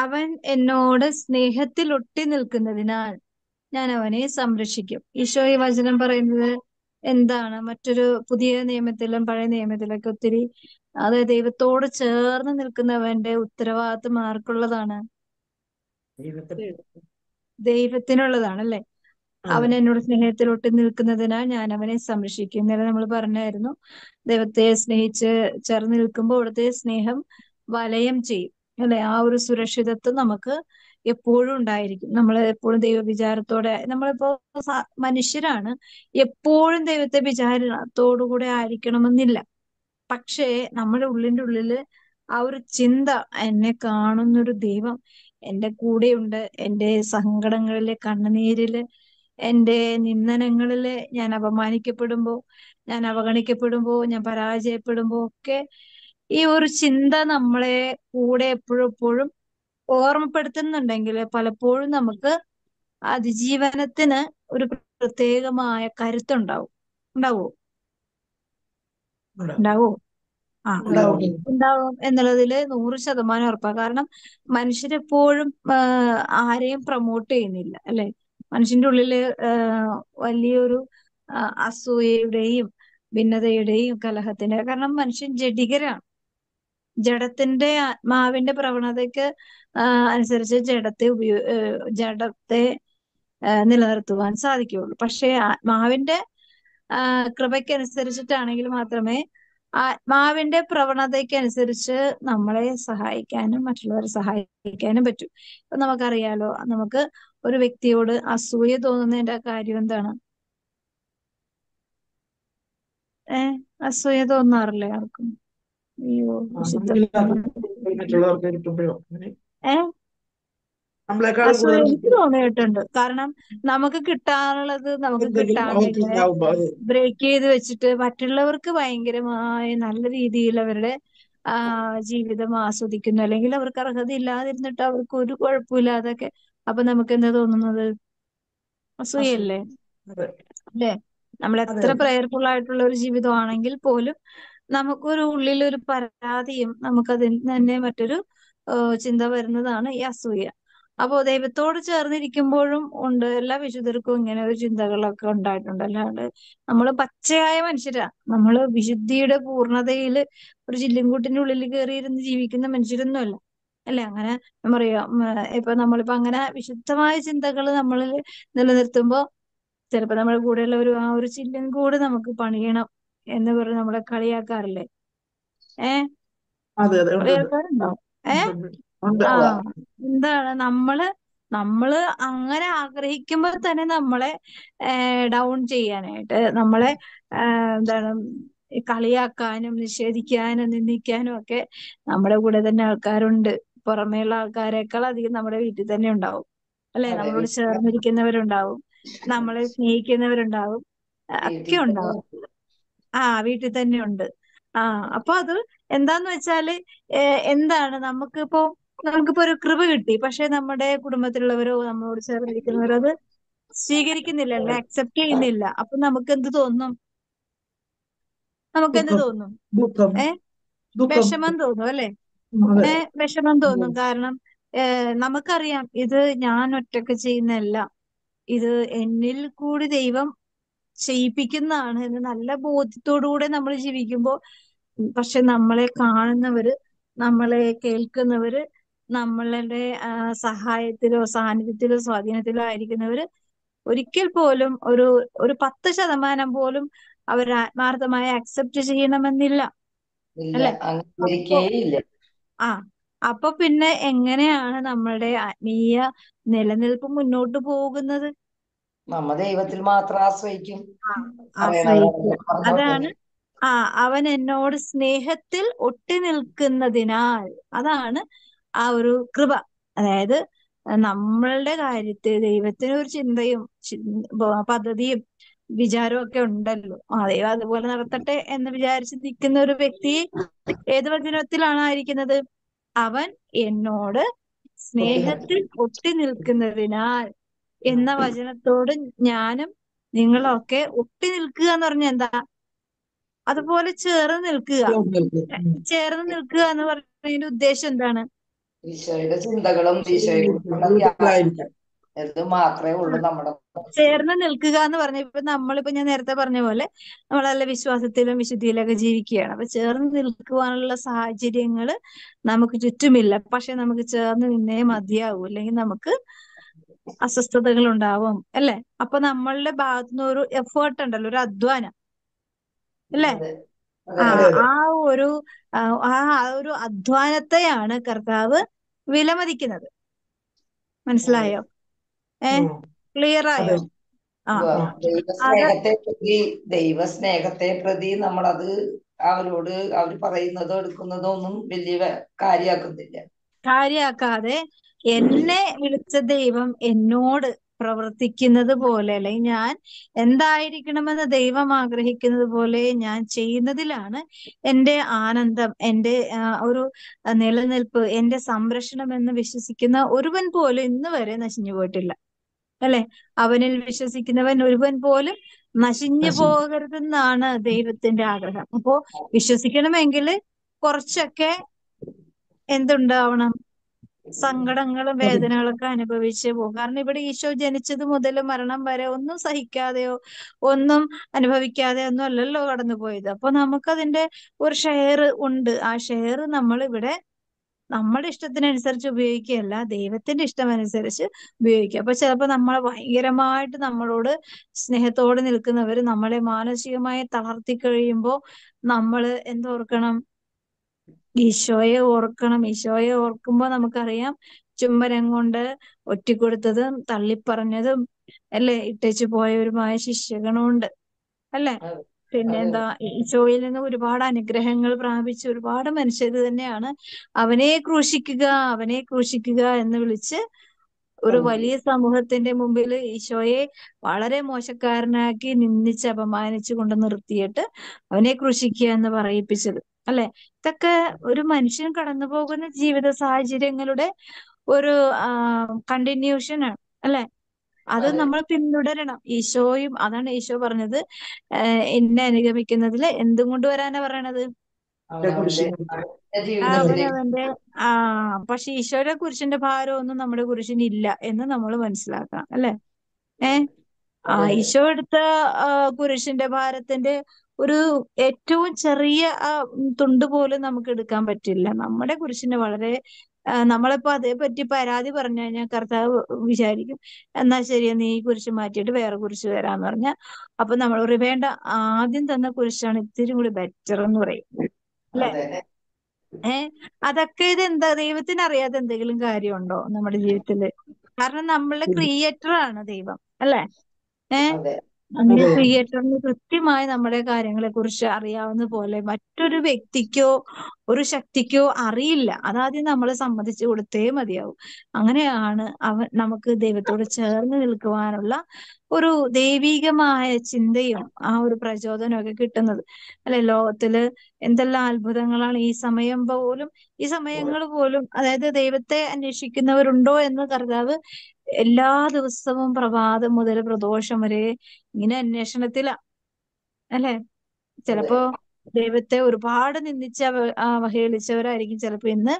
അവൻ എന്നോട് സ്നേഹത്തിൽ ഒട്ടി നിൽക്കുന്നതിനാൽ ഞാൻ അവനെ സംരക്ഷിക്കും ഈശോ ഈ വചനം പറയുന്നത് എന്താണ് മറ്റൊരു പുതിയ നിയമത്തിലും പഴയ നിയമത്തിലൊക്കെ ഒത്തിരി അതായത് ദൈവത്തോട് ചേർന്ന് നിൽക്കുന്നവന്റെ ഉത്തരവാദിത്വം ആർക്കുള്ളതാണ് ദൈവത്തിനുള്ളതാണ് അല്ലെ അവൻ എന്നോട് ഒട്ടി നിൽക്കുന്നതിനാൽ ഞാൻ അവനെ സംരക്ഷിക്കും ഇന്നലെ നമ്മൾ പറഞ്ഞായിരുന്നു ദൈവത്തെ സ്നേഹിച്ച് ചേർന്ന് നിൽക്കുമ്പോൾ അവിടുത്തെ സ്നേഹം വലയം ചെയ്യും അല്ലെ ആ ഒരു സുരക്ഷിതത്വം നമുക്ക് എപ്പോഴും ഉണ്ടായിരിക്കും നമ്മൾ എപ്പോഴും ദൈവ വിചാരത്തോടെ നമ്മളിപ്പോ മനുഷ്യരാണ് എപ്പോഴും ദൈവത്തെ വിചാരത്തോടുകൂടെ ആയിരിക്കണമെന്നില്ല പക്ഷേ നമ്മുടെ ഉള്ളിൻ്റെ ഉള്ളില് ആ ഒരു ചിന്ത എന്നെ കാണുന്നൊരു ദൈവം എൻ്റെ കൂടെയുണ്ട് എൻ്റെ സങ്കടങ്ങളിലെ കണ്ണുനീരില് എൻ്റെ നിന്ദനങ്ങളില് ഞാൻ അപമാനിക്കപ്പെടുമ്പോൾ ഞാൻ അവഗണിക്കപ്പെടുമ്പോൾ ഞാൻ പരാജയപ്പെടുമ്പോൾ ഒക്കെ ഈ ഒരു ചിന്ത നമ്മളെ കൂടെ എപ്പോഴും എപ്പോഴും ഓർമ്മപ്പെടുത്തുന്നുണ്ടെങ്കിൽ പലപ്പോഴും നമുക്ക് അതിജീവനത്തിന് ഒരു പ്രത്യേകമായ കരുത്തുണ്ടാവും ഉണ്ടാവോ ഉണ്ടാവോ ആ ഉണ്ടാവും എന്നുള്ളതിൽ നൂറ് ശതമാനം ഉറപ്പാണ് കാരണം മനുഷ്യരെപ്പോഴും ആരെയും പ്രൊമോട്ട് ചെയ്യുന്നില്ല അല്ലെ മനുഷ്യന്റെ ഉള്ളിൽ വലിയൊരു അസൂയയുടെയും ഭിന്നതയുടെയും കലഹത്തിന്റെ കാരണം മനുഷ്യൻ ജഡികരാണ് ജഡത്തിന്റെ ആത്മാവിന്റെ പ്രവണതയ്ക്ക് അനുസരിച്ച് ജഡത്തെ ഉപയോ ജഡത്തെ നിലനിർത്തുവാൻ സാധിക്കുകയുള്ളു പക്ഷേ ആത്മാവിന്റെ കൃപയ്ക്കനുസരിച്ചിട്ടാണെങ്കിൽ മാത്രമേ ആത്മാവിന്റെ പ്രവണതയ്ക്ക് അനുസരിച്ച് നമ്മളെ സഹായിക്കാനും മറ്റുള്ളവരെ സഹായിക്കാനും പറ്റൂ ഇപ്പൊ നമുക്കറിയാലോ നമുക്ക് ഒരു വ്യക്തിയോട് അസൂയ തോന്നുന്നതിന്റെ കാര്യം എന്താണ് ഏഹ് അസൂയ തോന്നാറില്ലേ ആർക്കും മറ്റുള്ളവർക്ക് കിട്ടുമ്പോഴോ അങ്ങനെ എനിക്ക് തോന്നിയിട്ടുണ്ട് കാരണം നമുക്ക് കിട്ടാനുള്ളത് നമുക്ക് കിട്ടാനുള്ള ബ്രേക്ക് ചെയ്ത് വെച്ചിട്ട് മറ്റുള്ളവർക്ക് ഭയങ്കരമായ നല്ല രീതിയിൽ അവരുടെ ജീവിതം ആസ്വദിക്കുന്നു അല്ലെങ്കിൽ അവർക്ക് അർഹത ഇല്ലാതിരുന്നിട്ട് അവർക്ക് ഒരു കുഴപ്പമില്ലാതൊക്കെ അപ്പൊ നമുക്ക് എന്താ തോന്നുന്നത് അസൂയല്ലേ അല്ലേ നമ്മൾ എത്ര പ്രയർഫുൾ ആയിട്ടുള്ള ഒരു ജീവിതമാണെങ്കിൽ പോലും നമുക്കൊരു ഉള്ളിലൊരു പരാതിയും നമുക്കതിൽ തന്നെ മറ്റൊരു ചിന്ത വരുന്നതാണ് ഈ അസൂയ അപ്പോ ദൈവത്തോട് ചേർന്നിരിക്കുമ്പോഴും ഉണ്ട് എല്ലാ വിശുദ്ധർക്കും ഇങ്ങനെ ഒരു ചിന്തകളൊക്കെ ഉണ്ടായിട്ടുണ്ട് അല്ലാണ്ട് നമ്മൾ പച്ചയായ മനുഷ്യരാ നമ്മൾ വിശുദ്ധിയുടെ പൂർണതയിൽ ഒരു ചില്ലിൻകൂട്ടിന്റെ ഉള്ളിൽ കയറിയിരുന്ന് ജീവിക്കുന്ന മനുഷ്യരൊന്നുമല്ല അല്ലെ അങ്ങനെ പറയാ ഇപ്പൊ നമ്മളിപ്പോ അങ്ങനെ വിശുദ്ധമായ ചിന്തകൾ നമ്മളിൽ നിലനിർത്തുമ്പോ ചിലപ്പോ നമ്മുടെ കൂടെയുള്ള ഒരു ആ ഒരു ചില്ലൻ കൂടെ നമുക്ക് പണിയണം എന്ന് പറഞ്ഞ് നമ്മളെ കളിയാക്കാറില്ലേ ഏ കളിയാക്കാറുണ്ടോ ഏ ആ എന്താണ് നമ്മള് നമ്മള് അങ്ങനെ ആഗ്രഹിക്കുമ്പോ തന്നെ നമ്മളെ ഡൗൺ ചെയ്യാനായിട്ട് നമ്മളെ എന്താണ് കളിയാക്കാനും നിഷേധിക്കാനും നിന്ദിക്കാനും ഒക്കെ നമ്മുടെ കൂടെ തന്നെ ആൾക്കാരുണ്ട് പുറമേയുള്ള ആൾക്കാരെക്കാൾ അധികം നമ്മുടെ വീട്ടിൽ തന്നെ ഉണ്ടാവും അല്ലെ നമ്മളോട് ചേർന്നിരിക്കുന്നവരുണ്ടാവും നമ്മളെ സ്നേഹിക്കുന്നവരുണ്ടാവും ഒക്കെ ഉണ്ടാവും ആ വീട്ടിൽ തന്നെ ഉണ്ട് ആ അപ്പൊ അത് എന്താന്ന് വെച്ചാല് എന്താണ് നമുക്കിപ്പോ നമുക്കിപ്പോ ഒരു കൃപ കിട്ടി പക്ഷെ നമ്മുടെ കുടുംബത്തിലുള്ളവരോ നമ്മളോട് ചേർന്നിരിക്കുന്നവരോ അത് അല്ലെ അക്സെപ്റ്റ് ചെയ്യുന്നില്ല അപ്പൊ നമുക്ക് എന്ത് തോന്നും നമുക്ക് എന്ത് തോന്നും ഏ വിഷമം തോന്നും അല്ലെ ഏ വിഷമം തോന്നും കാരണം നമുക്കറിയാം ഇത് ഞാൻ ഒറ്റക്ക് ചെയ്യുന്നതല്ല ഇത് എന്നിൽ കൂടി ദൈവം ചെയ്യിപ്പിക്കുന്നതാണ് എന്ന് നല്ല ബോധ്യത്തോടുകൂടെ നമ്മൾ ജീവിക്കുമ്പോൾ പക്ഷെ നമ്മളെ കാണുന്നവര് നമ്മളെ കേൾക്കുന്നവര് നമ്മളുടെ സഹായത്തിലോ സാന്നിധ്യത്തിലോ സ്വാധീനത്തിലോ ആയിരിക്കുന്നവര് ഒരിക്കൽ പോലും ഒരു ഒരു പത്ത് ശതമാനം പോലും അവർ ആത്മാർത്ഥമായി അക്സെപ്റ്റ് ചെയ്യണമെന്നില്ല അല്ലേ ആ അപ്പൊ പിന്നെ എങ്ങനെയാണ് നമ്മളുടെ ആത്മീയ നിലനിൽപ്പ് മുന്നോട്ട് പോകുന്നത് നമ്മ ദൈവത്തിൽ മാത്രം ആശ്രയിക്കും അതാണ് ആ അവൻ എന്നോട് സ്നേഹത്തിൽ ഒട്ടി നിൽക്കുന്നതിനാൽ അതാണ് ആ ഒരു കൃപ അതായത് നമ്മളുടെ കാര്യത്തിൽ ദൈവത്തിന് ഒരു ചിന്തയും പദ്ധതിയും വിചാരവും ഒക്കെ ഉണ്ടല്ലോ ആ ദൈവം അതുപോലെ നടത്തട്ടെ എന്ന് വിചാരിച്ച് നിൽക്കുന്ന ഒരു വ്യക്തി ഏത് വചനത്തിലാണായിരിക്കുന്നത് ആയിരിക്കുന്നത് അവൻ എന്നോട് സ്നേഹത്തിൽ ഒട്ടി നിൽക്കുന്നതിനാൽ എന്ന വചനത്തോട് ഞാനും നിങ്ങളൊക്കെ ഒട്ടി നിൽക്കുക എന്ന് പറഞ്ഞ എന്താ അതുപോലെ ചേർന്ന് നിൽക്കുക ചേർന്ന് നിൽക്കുക എന്ന് പറഞ്ഞതിന്റെ ഉദ്ദേശം എന്താണ് ചിന്തകളും മാത്രമേ ഉള്ളൂ ചേർന്ന് നിൽക്കുക എന്ന് പറഞ്ഞ ഇപ്പൊ നമ്മളിപ്പോ ഞാൻ നേരത്തെ പറഞ്ഞ പോലെ നമ്മൾ നല്ല വിശ്വാസത്തിലും വിശുദ്ധിയിലൊക്കെ ജീവിക്കുകയാണ് അപ്പൊ ചേർന്ന് നിൽക്കുവാനുള്ള സാഹചര്യങ്ങള് നമുക്ക് ചുറ്റുമില്ല പക്ഷെ നമുക്ക് ചേർന്ന് നിന്നേ മതിയാവൂ അല്ലെങ്കിൽ നമുക്ക് അസ്വസ്ഥതകൾ ഉണ്ടാവും അല്ലെ അപ്പൊ നമ്മളുടെ ഭാഗത്തുനിന്ന് ഒരു എഫേർട്ട് ഉണ്ടല്ലോ ഒരു അധ്വാനം അല്ലേ ആ ഒരു ആ ഒരു അധ്വാനത്തെയാണ് കർത്താവ് വിലമതിക്കുന്നത് മനസ്സിലായോ ഏ ക്ലിയർ ആയോ ദൈവസ്നേഹത്തെ പ്രതി ദൈവസ്നേഹത്തെ പ്രതി നമ്മളത് അവരോട് അവർ പറയുന്നതോ എടുക്കുന്നതോ ഒന്നും വലിയ കാര്യാക്കുന്നില്ല കാര്യാക്കാതെ എന്നെ വിളിച്ച ദൈവം എന്നോട് പ്രവർത്തിക്കുന്നത് പോലെ അല്ലെങ്കിൽ ഞാൻ എന്തായിരിക്കണമെന്ന് ദൈവം ആഗ്രഹിക്കുന്നത് പോലെ ഞാൻ ചെയ്യുന്നതിലാണ് എൻ്റെ ആനന്ദം എൻ്റെ ഒരു നിലനിൽപ്പ് എൻ്റെ സംരക്ഷണം എന്ന് വിശ്വസിക്കുന്ന ഒരുവൻ പോലും ഇന്ന് വരെ നശിഞ്ഞു പോയിട്ടില്ല അല്ലെ അവനിൽ വിശ്വസിക്കുന്നവൻ ഒരുവൻ പോലും നശിഞ്ഞു പോകരുതെന്നാണ് ദൈവത്തിന്റെ ആഗ്രഹം അപ്പോ വിശ്വസിക്കണമെങ്കിൽ കുറച്ചൊക്കെ എന്തുണ്ടാവണം സങ്കടങ്ങളും വേദനകളൊക്കെ അനുഭവിച്ച് പോകും കാരണം ഇവിടെ ഈശോ ജനിച്ചത് മുതൽ മരണം വരെ ഒന്നും സഹിക്കാതെയോ ഒന്നും അനുഭവിക്കാതെ ഒന്നും അല്ലല്ലോ കടന്നു പോയത് അപ്പൊ നമുക്കതിന്റെ ഒരു ഷെയർ ഉണ്ട് ആ ഷെയർ നമ്മൾ ഇവിടെ നമ്മുടെ ഇഷ്ടത്തിനനുസരിച്ച് ഉപയോഗിക്കുകയല്ല ദൈവത്തിന്റെ ഇഷ്ടം അനുസരിച്ച് ഉപയോഗിക്കുക അപ്പൊ ചിലപ്പോൾ നമ്മളെ ഭയങ്കരമായിട്ട് നമ്മളോട് സ്നേഹത്തോടെ നിൽക്കുന്നവർ നമ്മളെ മാനസികമായി തളർത്തി കഴിയുമ്പോൾ നമ്മൾ എന്തോർക്കണം ഈശോയെ ഓർക്കണം ഈശോയെ ഓർക്കുമ്പോൾ നമുക്കറിയാം ചുംബനം കൊണ്ട് ഒറ്റിക്കൊടുത്തതും തള്ളിപ്പറഞ്ഞതും അല്ലെ ഇട്ടേച്ചു പോയവരുമായ ശിഷ്യഗണമുണ്ട് അല്ലെ പിന്നെ എന്താ ഈശോയിൽ നിന്ന് ഒരുപാട് അനുഗ്രഹങ്ങൾ പ്രാപിച്ച ഒരുപാട് മനുഷ്യർ തന്നെയാണ് അവനെ ക്രൂശിക്കുക അവനെ ക്രൂശിക്കുക എന്ന് വിളിച്ച് ഒരു വലിയ സമൂഹത്തിന്റെ മുമ്പിൽ ഈശോയെ വളരെ മോശക്കാരനാക്കി നിന്ദിച്ച് അപമാനിച്ചു കൊണ്ട് നിർത്തിയിട്ട് അവനെ ക്രൂശിക്കുക എന്ന് പറയിപ്പിച്ചത് അല്ലെ? ഇതൊക്കെ ഒരു മനുഷ്യൻ കടന്നുപോകുന്ന ജീവിത സാഹചര്യങ്ങളുടെ ഒരു കണ്ടിന്യൂഷൻ ആണ് അല്ലെ? അത് നമ്മൾ പിന്തുടരണം. ഈശോയും അതാണ് ഈശോ പറഞ്ഞത് എന്നെ അനുഗമിക്കുന്നതിൽ എന്തും കൊണ്ടുവരാനാ പറയണത്? അവനവന്റെ ആ പക്ഷെ ഈശോയുടെ കുരിശിന്റെ ഭാരമൊന്നും നമ്മുടെ കുരിശിന് ഇല്ല എന്ന് നമ്മൾ മനസ്സിലാക്കണം അല്ലെ? ഏഹ്? ആ ഈശോ എടുത്ത കുരിശിന്റെ ഭാരത്തിന്റെ ഒരു ഏറ്റവും ചെറിയ ആ തുണ്ട് പോലും നമുക്ക് എടുക്കാൻ പറ്റില്ല. നമ്മുടെ കുരിശിന് വളരെ നമ്മളിപ്പോ പറ്റി പരാതി പറഞ്ഞു കഴിഞ്ഞാൽ കർത്താവ് വിചാരിക്കും എന്നാ ശരി നീ ഈ കുരിശ് മാറ്റിയിട്ട് വേറെ കുരിശ് വരാന്ന് പറഞ്ഞാൽ അപ്പൊ നമ്മൾ ഒരു വേണ്ട ആദ്യം തന്ന കുരിശാണ് ഇത്തിരി കൂടി ബെറ്റർ എന്ന് പറയും. അല്ലെ? ഏർ അതൊക്കെ എന്താ ദൈവത്തിന് അറിയാതെ എന്തെങ്കിലും കാര്യമുണ്ടോ നമ്മുടെ ജീവിതത്തില്? കാരണം നമ്മളുടെ ക്രിയേറ്റർ ആണ് ദൈവം അല്ലെ? ഏഹ് അങ്ങനെ ക്രിയേറ്ററിന് കൃത്യമായി നമ്മുടെ കാര്യങ്ങളെ കുറിച്ച് അറിയാവുന്ന പോലെ മറ്റൊരു വ്യക്തിക്കോ ഒരു ശക്തിക്കോ അറിയില്ല അതാദ്യം നമ്മൾ സമ്മതിച്ചു കൊടുത്തേ മതിയാവും അങ്ങനെയാണ് അവൻ നമുക്ക് ദൈവത്തോട് ചേർന്ന് നിൽക്കുവാനുള്ള ഒരു ദൈവീകമായ ചിന്തയും ആ ഒരു ഒക്കെ കിട്ടുന്നത് അല്ലെ ലോകത്തില് എന്തെല്ലാം അത്ഭുതങ്ങളാണ് ഈ സമയം പോലും ഈ സമയങ്ങൾ പോലും അതായത് ദൈവത്തെ അന്വേഷിക്കുന്നവരുണ്ടോ എന്ന് കർത്താവ് എല്ലാ ദിവസവും പ്രഭാതം മുതൽ പ്രദോഷം വരെ ഇങ്ങനെ അന്വേഷണത്തിലാ അല്ലെ ചിലപ്പോ ദൈവത്തെ ഒരുപാട് നിന്ദിച്ച അവഹേളിച്ചവരായിരിക്കും ചിലപ്പോ ഇന്ന്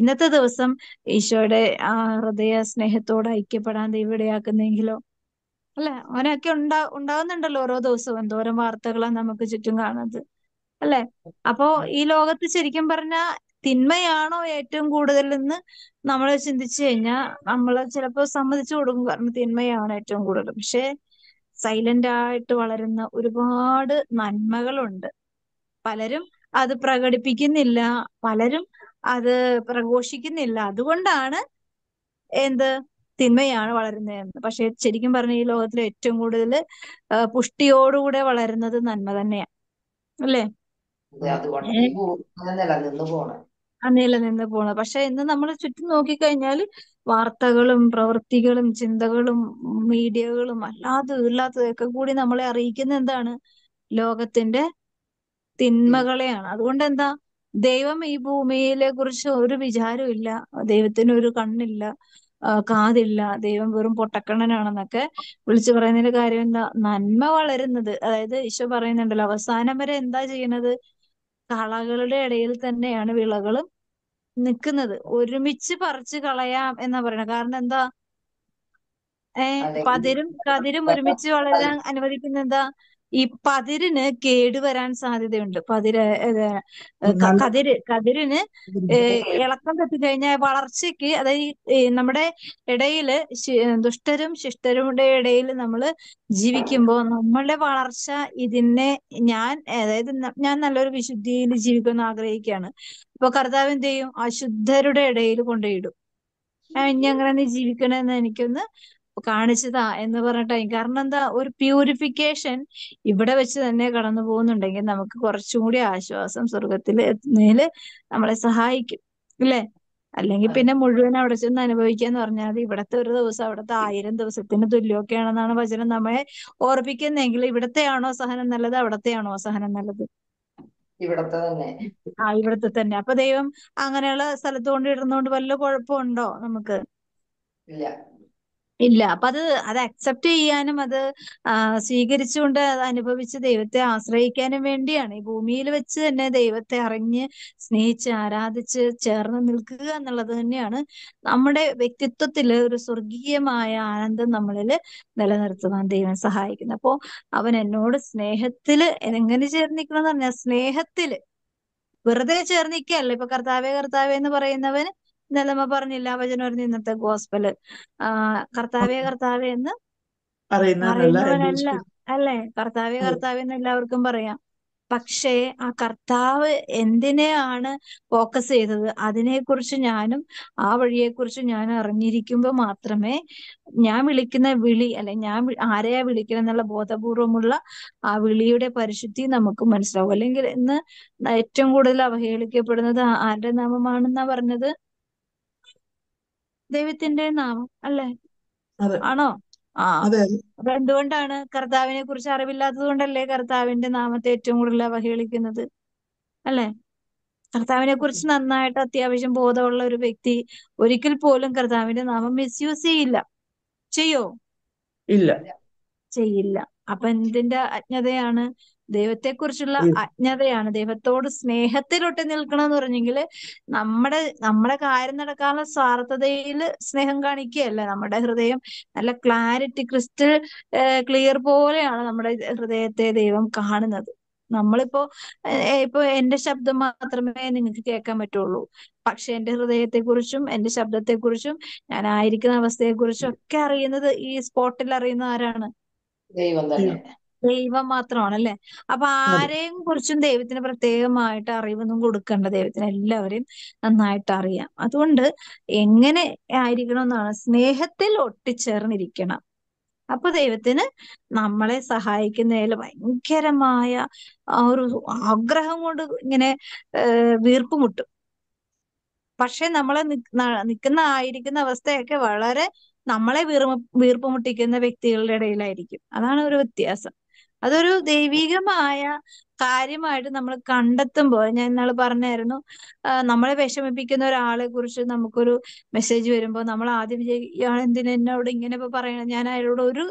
ഇന്നത്തെ ദിവസം ഈശോയുടെ ആ ഹൃദയ സ്നേഹത്തോട് ഐക്യപ്പെടാൻ ദൈവം ഇടയാക്കുന്നെങ്കിലോ അല്ലെ അങ്ങനെയൊക്കെ ഉണ്ടാ ഉണ്ടാവുന്നുണ്ടല്ലോ ഓരോ ദിവസവും എന്തോരം വാർത്തകളാണ് നമുക്ക് ചുറ്റും കാണുന്നത് അല്ലെ അപ്പോ ഈ ലോകത്ത് ശരിക്കും പറഞ്ഞ തിന്മയാണോ ഏറ്റവും കൂടുതൽ എന്ന് നമ്മൾ ചിന്തിച്ചു കഴിഞ്ഞാൽ നമ്മൾ ചിലപ്പോൾ സമ്മതിച്ചു കൊടുക്കും കാരണം തിന്മയാണ് ഏറ്റവും കൂടുതൽ പക്ഷേ സൈലന്റ് ആയിട്ട് വളരുന്ന ഒരുപാട് നന്മകളുണ്ട് പലരും അത് പ്രകടിപ്പിക്കുന്നില്ല പലരും അത് പ്രഘോഷിക്കുന്നില്ല അതുകൊണ്ടാണ് എന്ത് തിന്മയാണ് വളരുന്നതെന്ന് പക്ഷെ ശരിക്കും പറഞ്ഞ ഈ ലോകത്തിൽ ഏറ്റവും കൂടുതൽ പുഷ്ടിയോടുകൂടെ വളരുന്നത് നന്മ തന്നെയാണ് അല്ലേ അതുകൊണ്ട് നിലനിന്ന് പോണം നിലനിന്ന് പോണത് പക്ഷെ ഇന്ന് നമ്മൾ ചുറ്റും നോക്കിക്കഴിഞ്ഞാൽ വാർത്തകളും പ്രവൃത്തികളും ചിന്തകളും മീഡിയകളും അല്ലാതെ ഇല്ലാത്തതൊക്കെ കൂടി നമ്മളെ അറിയിക്കുന്ന എന്താണ് ലോകത്തിന്റെ തിന്മകളെയാണ് അതുകൊണ്ട് എന്താ ദൈവം ഈ ഭൂമിയിലെ കുറിച്ച് ഒരു വിചാരവും ഇല്ല ദൈവത്തിന് ഒരു കണ്ണില്ല കാതില്ല ദൈവം വെറും പൊട്ടക്കണ്ണനാണെന്നൊക്കെ വിളിച്ചു പറയുന്നതിന്റെ കാര്യം എന്താ നന്മ വളരുന്നത് അതായത് ഈശോ പറയുന്നുണ്ടല്ലോ അവസാനം വരെ എന്താ ചെയ്യണത് കളകളുടെ ഇടയിൽ തന്നെയാണ് വിളകളും നിക്കുന്നത് ഒരുമിച്ച് പറിച്ചു കളയാം എന്നാ പറയണത് കാരണം എന്താ ഏഹ് പതിരും കതിരും ഒരുമിച്ച് വളരാൻ അനുവദിക്കുന്നത് എന്താ ഈ പതിരിന് കേടുവരാൻ സാധ്യതയുണ്ട്. പതിര് ഇത് കതിര് കതിരിന് ഇളക്കം കഴിഞ്ഞാൽ വളർച്ചയ്ക്ക് അതായത് ഈ നമ്മുടെ ഇടയില് ദുഷ്ടരും ശിഷ്ടരുടെ ഇടയിൽ നമ്മൾ ജീവിക്കുമ്പോൾ നമ്മളുടെ വളർച്ച ഇതിനെ ഞാൻ അതായത് ഞാൻ നല്ലൊരു വിശുദ്ധിയിൽ ജീവിക്കുമെന്ന് ആഗ്രഹിക്കുകയാണ്. അപ്പൊ കർത്താവ് എന്ത് ചെയ്യും അശുദ്ധരുടെ ഇടയിൽ കൊണ്ടുപോയിടും. ഇനി അങ്ങനെ ജീവിക്കണമെന്ന് എനിക്കൊന്ന് കാണിച്ചതാ എന്ന് പറഞ്ഞിട്ട് കാരണം എന്താ ഒരു പ്യൂരിഫിക്കേഷൻ ഇവിടെ വെച്ച് തന്നെ കടന്നു പോകുന്നുണ്ടെങ്കിൽ നമുക്ക് കുറച്ചും കൂടി ആശ്വാസം സ്വർഗത്തിൽ എത്തുന്നതില് നമ്മളെ സഹായിക്കും അല്ലെ അല്ലെങ്കിൽ പിന്നെ മുഴുവൻ അവിടെ ചെന്ന് അനുഭവിക്കാന്ന് പറഞ്ഞാൽ ഇവിടത്തെ ഒരു ദിവസം അവിടത്തെ ആയിരം ദിവസത്തിന് തുല്യമൊക്കെയാണെന്നാണ് വചനം നമ്മളെ ഓർപ്പിക്കുന്നെങ്കിൽ ഇവിടത്തെയാണോ സഹനം നല്ലത് അവിടത്തെയാണോ സഹനം നല്ലത് ഇവിടത്തെ തന്നെ ആ ഇവിടത്തെ തന്നെ അപ്പൊ ദൈവം അങ്ങനെയുള്ള സ്ഥലത്ത് കൊണ്ട് ഇടുന്നോണ്ട് വല്ല കുഴപ്പമുണ്ടോ നമുക്ക് ഇല്ല ഇല്ല അപ്പൊ അത് അത് അക്സെപ്റ്റ് ചെയ്യാനും അത് സ്വീകരിച്ചുകൊണ്ട് അത് അനുഭവിച്ച് ദൈവത്തെ ആശ്രയിക്കാനും വേണ്ടിയാണ് ഈ ഭൂമിയിൽ വെച്ച് തന്നെ ദൈവത്തെ അറിഞ്ഞ് സ്നേഹിച്ച് ആരാധിച്ച് ചേർന്ന് നിൽക്കുക എന്നുള്ളത് തന്നെയാണ് നമ്മുടെ വ്യക്തിത്വത്തിൽ ഒരു സ്വർഗീയമായ ആനന്ദം നമ്മളിൽ നിലനിർത്തുവാൻ ദൈവം സഹായിക്കുന്നത് അപ്പോ അവൻ എന്നോട് സ്നേഹത്തിൽ എങ്ങനെ ചേർന്നിരിക്കണം എന്ന് പറഞ്ഞാൽ സ്നേഹത്തില് വെറുതെ ചേർന്നിരിക്കുകയല്ല ഇപ്പൊ കർത്താവേ കർത്താവേ എന്ന് പറയുന്നവന് നിലമ പറഞ്ഞില്ല വചനോരുന്ന് ഇന്നത്തെ ഗോസ്പല് ആ കർത്താവേ എന്ന് അറിയുന്നവനല്ല അല്ലെ കർത്താവേ കർത്താവേ എന്ന് എല്ലാവർക്കും പറയാം പക്ഷേ ആ കർത്താവ് എന്തിനെയാണ് ഫോക്കസ് ചെയ്തത് അതിനെക്കുറിച്ച് ഞാനും ആ വഴിയെക്കുറിച്ച് ഞാൻ അറിഞ്ഞിരിക്കുമ്പോൾ മാത്രമേ ഞാൻ വിളിക്കുന്ന വിളി അല്ലെ ഞാൻ ആരെയാ വിളിക്കണം എന്നുള്ള ബോധപൂർവമുള്ള ആ വിളിയുടെ പരിശുദ്ധി നമുക്ക് മനസ്സിലാവും അല്ലെങ്കിൽ ഇന്ന് ഏറ്റവും കൂടുതൽ അവഹേളിക്കപ്പെടുന്നത് ആരുടെ നാമമാണെന്നാ പറഞ്ഞത് ദൈവത്തിന്റെ നാമം അല്ലേ ആണോ ആ അപ്പൊ എന്തുകൊണ്ടാണ് കർത്താവിനെ കുറിച്ച് അറിവില്ലാത്തത് കൊണ്ടല്ലേ കർത്താവിന്റെ നാമത്തെ ഏറ്റവും കൂടുതൽ അവഹേളിക്കുന്നത് അല്ലെ കർത്താവിനെ കുറിച്ച് നന്നായിട്ട് അത്യാവശ്യം ബോധമുള്ള ഒരു വ്യക്തി ഒരിക്കൽ പോലും കർത്താവിന്റെ നാമം മിസ്യൂസ് ചെയ്യില്ല ചെയ്യോ ഇല്ല ചെയ്യില്ല അപ്പൊ എന്തിന്റെ അജ്ഞതയാണ് ദൈവത്തെക്കുറിച്ചുള്ള അജ്ഞതയാണ് ദൈവത്തോട് സ്നേഹത്തിൽ നിൽക്കണം എന്ന് പറഞ്ഞെങ്കിൽ നമ്മുടെ നമ്മുടെ കാര്യം നടക്കാനുള്ള സ്വാർത്ഥതയിൽ സ്നേഹം കാണിക്കുകയല്ല നമ്മുടെ ഹൃദയം നല്ല ക്ലാരിറ്റി ക്രിസ്റ്റൽ ക്ലിയർ പോലെയാണ് നമ്മുടെ ഹൃദയത്തെ ദൈവം കാണുന്നത് നമ്മളിപ്പോ ഇപ്പൊ എന്റെ ശബ്ദം മാത്രമേ നിങ്ങൾക്ക് കേൾക്കാൻ പറ്റുള്ളൂ പക്ഷെ എന്റെ ഹൃദയത്തെക്കുറിച്ചും എന്റെ ശബ്ദത്തെക്കുറിച്ചും ഞാൻ ആയിരിക്കുന്ന കുറിച്ചും ഒക്കെ അറിയുന്നത് ഈ സ്പോട്ടിൽ അറിയുന്ന ആരാണ് ദൈവം തന്നെ ദൈവം മാത്രമാണല്ലേ? അപ്പൊ ആരെയും കുറിച്ചും ദൈവത്തിന് പ്രത്യേകമായിട്ട് അറിവൊന്നും കൊടുക്കണ്ട. ദൈവത്തിന് എല്ലാവരെയും നന്നായിട്ട് അറിയാം. അതുകൊണ്ട് എങ്ങനെ ആയിരിക്കണം എന്നാണ് സ്നേഹത്തിൽ ഒട്ടിച്ചേർന്നിരിക്കണം. അപ്പൊ ദൈവത്തിന് നമ്മളെ സഹായിക്കുന്നതിൽ ഭയങ്കരമായ ആ ഒരു ആഗ്രഹം കൊണ്ട് ഇങ്ങനെ വീർപ്പ് മുട്ടും. പക്ഷെ നമ്മളെ നിൽക്കുന്ന ആയിരിക്കുന്ന അവസ്ഥയൊക്കെ വളരെ നമ്മളെ വീർപ്പ് മുട്ടിക്കുന്ന വ്യക്തികളുടെ ഇടയിലായിരിക്കും. അതാണ് ഒരു വ്യത്യാസം. അതൊരു ദൈവീകമായ കാര്യമായിട്ട് നമ്മൾ കണ്ടെത്തുമ്പോൾ ഞാൻ ഇന്നാൾ പറഞ്ഞായിരുന്നു നമ്മളെ വിഷമിപ്പിക്കുന്ന ഒരാളെ കുറിച്ച് നമുക്കൊരു മെസ്സേജ് വരുമ്പോൾ നമ്മൾ ആദ്യം ഇയാൾ എന്തിനാ എന്നോട് ഇങ്ങനെ ഇപ്പൊ പറയണം ഞാൻ അയാളോട് ഒരു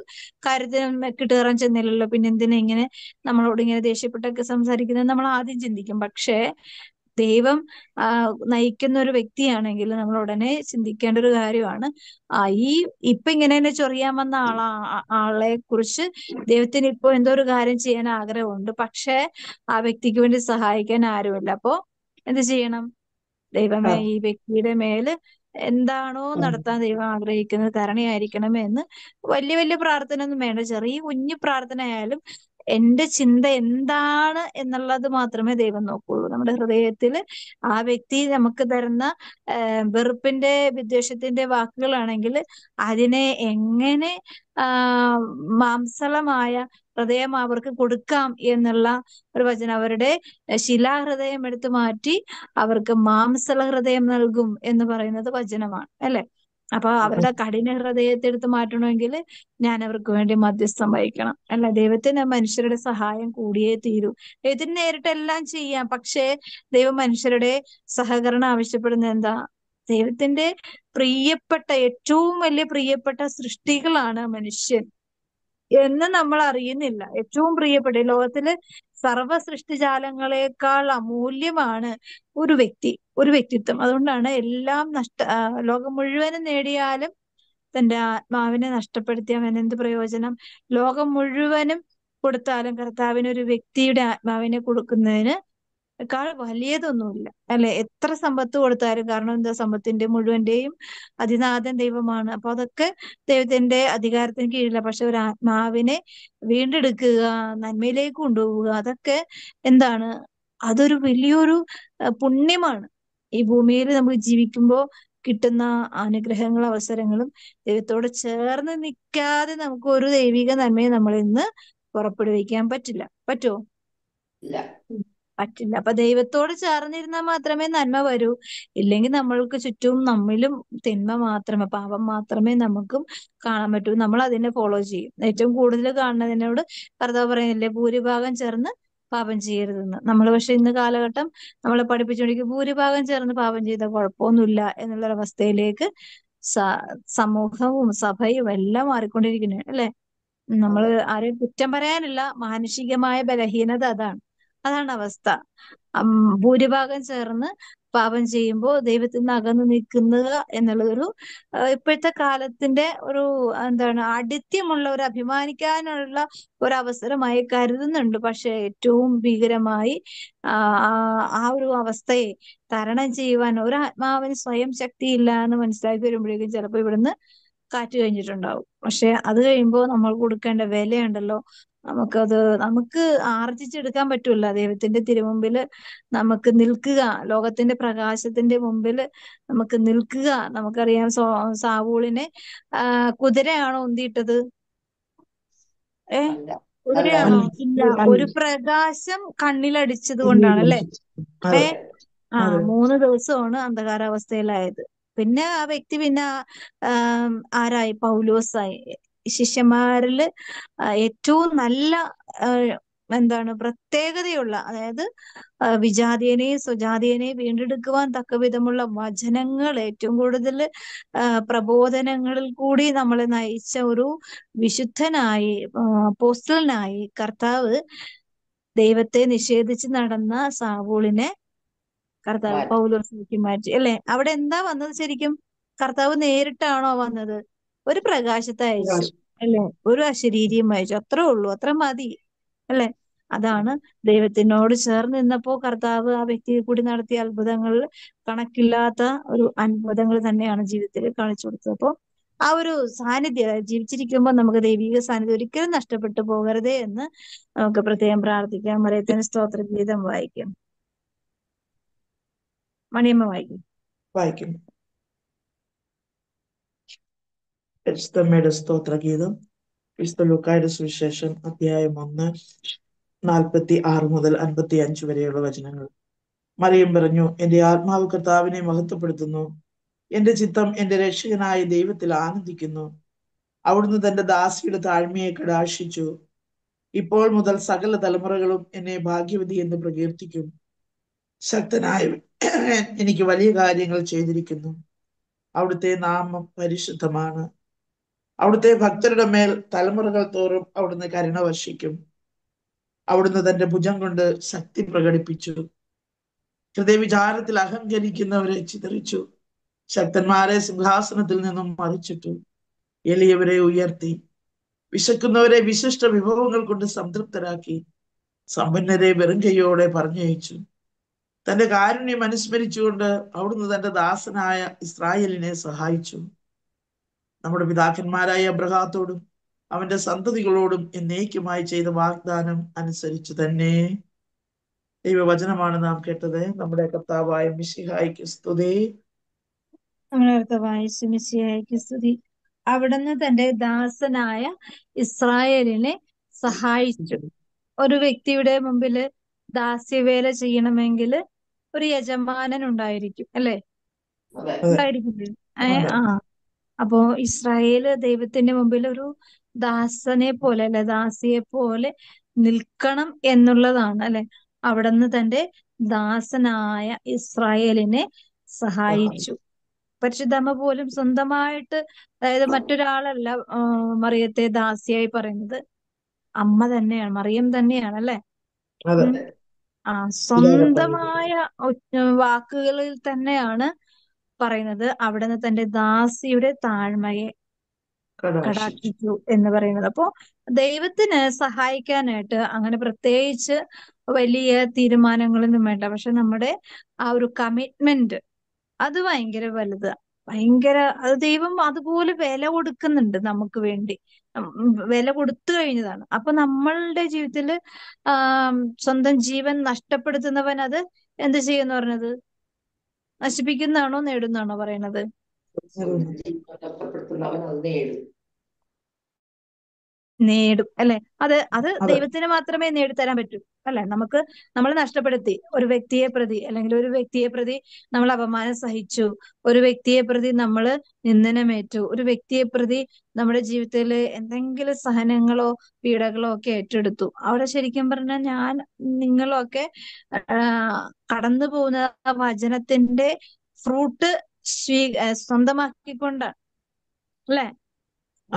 കാര്യത്തിനും കിട്ടുകയറാൻ ചെന്നില്ലല്ലോ പിന്നെ എന്തിനാ ഇങ്ങനെ നമ്മളോട് ഇങ്ങനെ ദേഷ്യപ്പെട്ടൊക്കെ സംസാരിക്കുന്നത് നമ്മൾ ആദ്യം ചിന്തിക്കും പക്ഷേ ദൈവം നയിക്കുന്ന ഒരു വ്യക്തിയാണെങ്കിൽ നമ്മൾ ഉടനെ ചിന്തിക്കേണ്ട ഒരു കാര്യമാണ് ഈ ഇപ്പൊ ഇങ്ങനെ തന്നെ ചൊറിയാൻ വന്ന ആളാ ആളെ കുറിച്ച് ദൈവത്തിന് ഇപ്പൊ എന്തോ ഒരു കാര്യം ചെയ്യാൻ ആഗ്രഹമുണ്ട് പക്ഷേ ആ വ്യക്തിക്ക് വേണ്ടി സഹായിക്കാൻ ആരുമില്ല അപ്പോ എന്ത് ചെയ്യണം ദൈവമേ ഈ വ്യക്തിയുടെ മേല് എന്താണോ നടത്താൻ ദൈവം ആഗ്രഹിക്കുന്നത് ആയിരിക്കണം എന്ന് വലിയ വലിയ പ്രാർത്ഥന ഒന്നും വേണ്ട ചെറിയ കുഞ്ഞു പ്രാർത്ഥന ആയാലും എന്റെ ചിന്ത എന്താണ് എന്നുള്ളത് മാത്രമേ ദൈവം നോക്കുകയുള്ളൂ നമ്മുടെ ഹൃദയത്തിൽ ആ വ്യക്തി നമുക്ക് തരുന്ന വെറുപ്പിന്റെ വിദ്വേഷത്തിന്റെ വാക്കുകളാണെങ്കിൽ അതിനെ എങ്ങനെ മാംസളമായ ഹൃദയം അവർക്ക് കൊടുക്കാം എന്നുള്ള ഒരു വചനം അവരുടെ ശിലാഹൃദയം എടുത്തു മാറ്റി അവർക്ക് മാംസള ഹൃദയം നൽകും എന്ന് പറയുന്നത് വചനമാണ് അല്ലെ അപ്പൊ അവരുടെ കഠിന ഹൃദയത്തെ എടുത്ത് മാറ്റണമെങ്കിൽ ഞാൻ അവർക്ക് വേണ്ടി മധ്യസ്ഥം വഹിക്കണം അല്ല ദൈവത്തിന് മനുഷ്യരുടെ സഹായം കൂടിയേ തീരൂ ഇതിന് നേരിട്ട് എല്ലാം ചെയ്യാം പക്ഷേ ദൈവം മനുഷ്യരുടെ സഹകരണം ആവശ്യപ്പെടുന്നത് എന്താ ദൈവത്തിന്റെ പ്രിയപ്പെട്ട ഏറ്റവും വലിയ പ്രിയപ്പെട്ട സൃഷ്ടികളാണ് മനുഷ്യൻ എന്ന് നമ്മൾ അറിയുന്നില്ല ഏറ്റവും പ്രിയപ്പെട്ട ലോകത്തില് സർവ സൃഷ്ടിജാലങ്ങളെക്കാൾ അമൂല്യമാണ് ഒരു വ്യക്തി ഒരു വ്യക്തിത്വം അതുകൊണ്ടാണ് എല്ലാം നഷ്ട ലോകം മുഴുവനും നേടിയാലും തന്റെ ആത്മാവിനെ നഷ്ടപ്പെടുത്തി അവൻ എന്ത് പ്രയോജനം ലോകം മുഴുവനും കൊടുത്താലും കർത്താവിന് ഒരു വ്യക്തിയുടെ ആത്മാവിനെ കൊടുക്കുന്നതിന് ക്കാൾ വലിയതൊന്നുമില്ല അല്ലെ എത്ര സമ്പത്ത് കൊടുത്താലും കാരണം എന്താ സമ്പത്തിന്റെ മുഴുവന്റെയും അതിനാഥൻ ദൈവമാണ് അപ്പൊ അതൊക്കെ ദൈവത്തിന്റെ അധികാരത്തിന് കീഴില്ല പക്ഷെ ഒരു ആത്മാവിനെ വീണ്ടെടുക്കുക നന്മയിലേക്ക് കൊണ്ടുപോവുക അതൊക്കെ എന്താണ് അതൊരു വലിയൊരു പുണ്യമാണ് ഈ ഭൂമിയിൽ നമ്മൾ ജീവിക്കുമ്പോൾ കിട്ടുന്ന അനുഗ്രഹങ്ങളും അവസരങ്ങളും ദൈവത്തോട് ചേർന്ന് നിൽക്കാതെ നമുക്ക് ഒരു ദൈവിക നന്മയെ നമ്മൾ ഇന്ന് പുറപ്പെടുവിക്കാൻ പറ്റില്ല പറ്റുമോ പറ്റില്ല അപ്പൊ ദൈവത്തോട് ചേർന്നിരുന്നാൽ മാത്രമേ നന്മ വരൂ ഇല്ലെങ്കിൽ നമ്മൾക്ക് ചുറ്റും നമ്മിലും തിന്മ മാത്രമേ പാപം മാത്രമേ നമുക്കും കാണാൻ പറ്റൂ നമ്മൾ അതിനെ ഫോളോ ചെയ്യും ഏറ്റവും കൂടുതൽ കാണുന്നതിനോട് കർത്താവ് പറയുന്നില്ലേ ഭൂരിഭാഗം ചേർന്ന് പാപം ചെയ്യരുതെന്ന് നമ്മൾ പക്ഷെ ഇന്ന് കാലഘട്ടം നമ്മളെ പഠിപ്പിച്ചുകൊണ്ടിരിക്കും ഭൂരിഭാഗം ചേർന്ന് പാപം ചെയ്ത കുഴപ്പമൊന്നുമില്ല എന്നുള്ളൊരവസ്ഥയിലേക്ക് സമൂഹവും സഭയും എല്ലാം മാറിക്കൊണ്ടിരിക്കുന്നു അല്ലെ നമ്മൾ ആരെയും കുറ്റം പറയാനില്ല മാനുഷികമായ ബലഹീനത അതാണ് അതാണ് അവസ്ഥ ഭൂരിഭാഗം ചേർന്ന് പാപം ചെയ്യുമ്പോൾ ദൈവത്തിൽ നിന്ന് അകന്നു നിൽക്കുന്നത് എന്നുള്ളതൊരു ഇപ്പോഴത്തെ കാലത്തിന്റെ ഒരു എന്താണ് ആഡിത്യമുള്ള ഒരു അഭിമാനിക്കാനുള്ള ഒരു അവസരമായി കരുതുന്നുണ്ട് പക്ഷെ ഏറ്റവും ഭീകരമായി ആ ഒരു അവസ്ഥയെ തരണം ചെയ്യുവാൻ ഒരു ആത്മാവിന് സ്വയം ഇല്ല എന്ന് മനസ്സിലാക്കി വരുമ്പോഴേക്കും ചിലപ്പോൾ ഇവിടുന്ന് കാറ്റ് കഴിഞ്ഞിട്ടുണ്ടാവും പക്ഷെ അത് കഴിയുമ്പോൾ നമ്മൾ കൊടുക്കേണ്ട വിലയുണ്ടല്ലോ നമുക്കത് നമുക്ക് ആർജിച്ചെടുക്കാൻ പറ്റുമല്ലോ ദൈവത്തിന്റെ തിരുമുമ്പിൽ നമുക്ക് നിൽക്കുക ലോകത്തിന്റെ പ്രകാശത്തിന്റെ മുമ്പിൽ നമുക്ക് നിൽക്കുക നമുക്കറിയാം സാവൂളിനെ കുതിരയാണോ ഉന്തിയിട്ടത് ഏ കുതിരയാണോ ഒരു പ്രകാശം കണ്ണിലടിച്ചത് കൊണ്ടാണ് അല്ലെ ഏ ആ മൂന്ന് ദിവസമാണ് അന്ധകാരാവസ്ഥയിലായത് പിന്നെ ആ വ്യക്തി പിന്നെ ആരായി പൗലോസായി ശിഷ്യന്മാരിൽ ഏറ്റവും നല്ല എന്താണ് പ്രത്യേകതയുള്ള അതായത് വിജാതീയനെയും സുജാതീയനെയും വീണ്ടെടുക്കുവാൻ തക്ക വിധമുള്ള വചനങ്ങൾ ഏറ്റവും കൂടുതൽ പ്രബോധനങ്ങളിൽ കൂടി നമ്മളെ നയിച്ച ഒരു വിശുദ്ധനായി പോസ്റ്റലിനായി കർത്താവ് ദൈവത്തെ നിഷേധിച്ച് നടന്ന സാവൂളിനെ കർത്താവ് പൗലോസ് മാറ്റി അല്ലെ അവിടെ എന്താ വന്നത് ശരിക്കും കർത്താവ് നേരിട്ടാണോ വന്നത് ഒരു പ്രകാശത്തെ അയച്ചു അല്ലെ ഒരു അശരീരിയും അയച്ചു അത്രേ ഉള്ളൂ അത്ര മതി അല്ലെ അതാണ് ദൈവത്തിനോട് ചേർന്ന് നിന്നപ്പോ കർത്താവ് ആ വ്യക്തിയെ കൂടി നടത്തിയ അത്ഭുതങ്ങൾ കണക്കില്ലാത്ത ഒരു അത്ഭുതങ്ങൾ തന്നെയാണ് ജീവിതത്തിൽ കാണിച്ചു കൊടുത്തത് അപ്പൊ ആ ഒരു സാന്നിധ്യം ജീവിച്ചിരിക്കുമ്പോൾ നമുക്ക് ദൈവിക സാന്നിധ്യം ഒരിക്കലും നഷ്ടപ്പെട്ടു പോകരുതേ എന്ന് നമുക്ക് പ്രത്യേകം പ്രാർത്ഥിക്കാം മറിയത്തിന് സ്തോത്രഗീതം വായിക്കും മണിയമ്മ വായിക്കും വായിക്കും പരിശുദ്ധമ്മയുടെ സ്തോത്രഗീതം വിശുദ്ധ ലുക്കായുടെ സുവിശേഷം അധ്യായം ഒന്ന് നാൽപ്പത്തി ആറ് മുതൽ അൻപത്തി അഞ്ച് വരെയുള്ള വചനങ്ങൾ മറിയം പറഞ്ഞു എന്റെ ആത്മാവ് കർത്താവിനെ മഹത്വപ്പെടുത്തുന്നു എന്റെ ചിത്തം എന്റെ രക്ഷകനായ ദൈവത്തിൽ ആനന്ദിക്കുന്നു അവിടുന്ന് തന്റെ ദാസിയുടെ താഴ്മയെ കടാശിച്ചു ഇപ്പോൾ മുതൽ സകല തലമുറകളും എന്നെ ഭാഗ്യവതി എന്ന് പ്രകീർത്തിക്കും ശക്തനായ എനിക്ക് വലിയ കാര്യങ്ങൾ ചെയ്തിരിക്കുന്നു അവിടുത്തെ നാമം പരിശുദ്ധമാണ് അവിടുത്തെ ഭക്തരുടെ മേൽ തലമുറകൾ തോറും അവിടുന്ന് കരുണ വർഷിക്കും അവിടുന്ന് തന്റെ ഭുജം കൊണ്ട് ശക്തി പ്രകടിപ്പിച്ചു ഹൃദയവിചാരത്തിൽ അഹങ്കരിക്കുന്നവരെ ചിതറിച്ചു ശക്തന്മാരെ സിംഹാസനത്തിൽ നിന്നും മറിച്ചിട്ടു എളിയവരെ ഉയർത്തി വിശക്കുന്നവരെ വിശിഷ്ട വിഭവങ്ങൾ കൊണ്ട് സംതൃപ്തരാക്കി സമ്പന്നരെ വെറും കൈയോടെ പറഞ്ഞയച്ചു തന്റെ കാരുണ്യം അനുസ്മരിച്ചുകൊണ്ട് അവിടുന്ന് തന്റെ ദാസനായ ഇസ്രായേലിനെ സഹായിച്ചു നമ്മുടെ പിതാക്കന്മാരായ അബ്രഹാത്തോടും അവന്റെ സന്തതികളോടും എന്നേക്കുമായി ചെയ്ത വാഗ്ദാനം അനുസരിച്ച് തന്നെ ദൈവവചനമാണ് നാം കേട്ടത് നമ്മുടെ കർത്താവായ മിശിഹായിക്ക് സ്തുതി നമ്മുടെ സ്തുതി അവിടുന്ന് തന്റെ ദാസനായ ഇസ്രായേലിനെ സഹായിച്ചു ഒരു വ്യക്തിയുടെ മുമ്പിൽ ദാസ്യവേല ചെയ്യണമെങ്കിൽ ഒരു യജമാനൻ ഉണ്ടായിരിക്കും അല്ലേ ഉണ്ടായിരിക്കും ആ അപ്പോ ഇസ്രായേൽ ദൈവത്തിന്റെ മുമ്പിൽ ഒരു ദാസനെ പോലെ അല്ലെ ദാസിയെ പോലെ നിൽക്കണം എന്നുള്ളതാണ് അല്ലെ അവിടുന്ന് തന്റെ ദാസനായ ഇസ്രായേലിനെ സഹായിച്ചു പരിശുദ്ധമ്മ പോലും സ്വന്തമായിട്ട് അതായത് മറ്റൊരാളല്ല മറിയത്തെ ദാസിയായി പറയുന്നത് അമ്മ തന്നെയാണ് മറിയം തന്നെയാണ് അല്ലെ ആ സ്വന്തമായ വാക്കുകളിൽ തന്നെയാണ് പറയുന്നത് അവിടുന്ന് തന്റെ ദാസിയുടെ താഴ്മയെ കടാക്ഷിച്ചു എന്ന് പറയുന്നത് അപ്പോ ദൈവത്തിന് സഹായിക്കാനായിട്ട് അങ്ങനെ പ്രത്യേകിച്ച് വലിയ തീരുമാനങ്ങളൊന്നും വേണ്ട പക്ഷെ നമ്മുടെ ആ ഒരു കമ്മിറ്റ്മെന്റ് അത് ഭയങ്കര വലുത് ഭയങ്കര അത് ദൈവം അതുപോലെ വില കൊടുക്കുന്നുണ്ട് നമുക്ക് വേണ്ടി വില കൊടുത്തു കഴിഞ്ഞതാണ് അപ്പൊ നമ്മളുടെ ജീവിതത്തിൽ സ്വന്തം ജീവൻ നഷ്ടപ്പെടുത്തുന്നവൻ അത് എന്ത് ചെയ്യുമെന്ന് പറഞ്ഞത് നശിപ്പിക്കുന്നതാണോ നേടുന്നതാണോ പറയണത് നേടും അല്ലെ അത് അത് ദൈവത്തിന് മാത്രമേ നേടിത്തരാൻ പറ്റൂ അല്ലെ നമുക്ക് നമ്മൾ നഷ്ടപ്പെടുത്തി ഒരു വ്യക്തിയെ പ്രതി അല്ലെങ്കിൽ ഒരു വ്യക്തിയെ പ്രതി നമ്മൾ അപമാനം സഹിച്ചു ഒരു വ്യക്തിയെ പ്രതി നമ്മൾ നിന്ദനമേറ്റു ഒരു വ്യക്തിയെ പ്രതി നമ്മുടെ ജീവിതത്തിൽ എന്തെങ്കിലും സഹനങ്ങളോ പീഡകളോ ഒക്കെ ഏറ്റെടുത്തു അവിടെ ശരിക്കും പറഞ്ഞാൽ ഞാൻ നിങ്ങളൊക്കെ കടന്നു പോകുന്ന വചനത്തിന്റെ ഫ്രൂട്ട് സ്വീ സ്വന്തമാക്കിക്കൊണ്ടാണ് അല്ലേ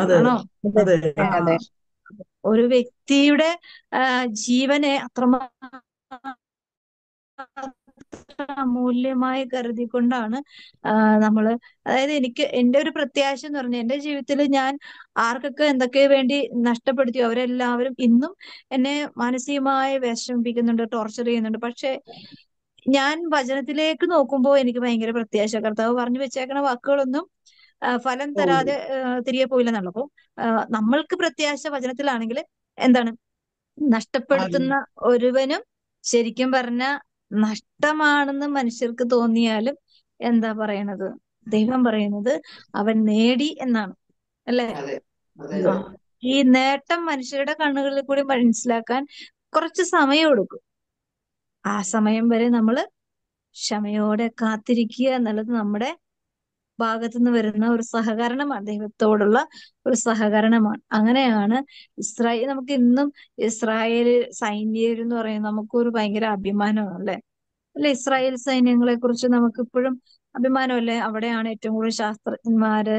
അതെ അതെ ഒരു വ്യക്തിയുടെ ജീവനെ അത്ര അമൂല്യമായി കരുതിക്കൊണ്ടാണ് നമ്മള് അതായത് എനിക്ക് എൻ്റെ ഒരു പ്രത്യാശ എന്ന് പറഞ്ഞാൽ എൻ്റെ ജീവിതത്തിൽ ഞാൻ ആർക്കൊക്കെ എന്തൊക്കെ വേണ്ടി നഷ്ടപ്പെടുത്തി അവരെല്ലാവരും ഇന്നും എന്നെ മാനസികമായി വിഷമിപ്പിക്കുന്നുണ്ട് ടോർച്ചർ ചെയ്യുന്നുണ്ട് പക്ഷെ ഞാൻ വചനത്തിലേക്ക് നോക്കുമ്പോൾ എനിക്ക് ഭയങ്കര പ്രത്യാശ കർത്താവ് പറഞ്ഞു വെച്ചേക്കണ വാക്കുകളൊന്നും ഫലം തരാതെ തിരികെ പോയില്ലെന്നുള്ളപ്പോ നമ്മൾക്ക് പ്രത്യാശ വചനത്തിലാണെങ്കിൽ എന്താണ് നഷ്ടപ്പെടുത്തുന്ന ഒരുവനും ശരിക്കും പറഞ്ഞ നഷ്ടമാണെന്ന് മനുഷ്യർക്ക് തോന്നിയാലും എന്താ പറയണത് ദൈവം പറയുന്നത് അവൻ നേടി എന്നാണ് അല്ലേ ഈ നേട്ടം മനുഷ്യരുടെ കണ്ണുകളിൽ കൂടി മനസ്സിലാക്കാൻ കുറച്ച് സമയം എടുക്കും ആ സമയം വരെ നമ്മൾ ക്ഷമയോടെ കാത്തിരിക്കുക എന്നുള്ളത് നമ്മുടെ ഭാഗത്തുനിന്ന് വരുന്ന ഒരു സഹകരണമാണ് ദൈവത്തോടുള്ള ഒരു സഹകരണമാണ് അങ്ങനെയാണ് ഇസ്രായേൽ നമുക്ക് ഇന്നും ഇസ്രായേൽ സൈനികർ എന്ന് പറയുന്നത് നമുക്കൊരു ഭയങ്കര അഭിമാനമാണ് അല്ലെ അല്ലെ ഇസ്രായേൽ സൈന്യങ്ങളെ കുറിച്ച് നമുക്കിപ്പോഴും അഭിമാനമല്ലേ അവിടെയാണ് ഏറ്റവും കൂടുതൽ ശാസ്ത്രജ്ഞന്മാര്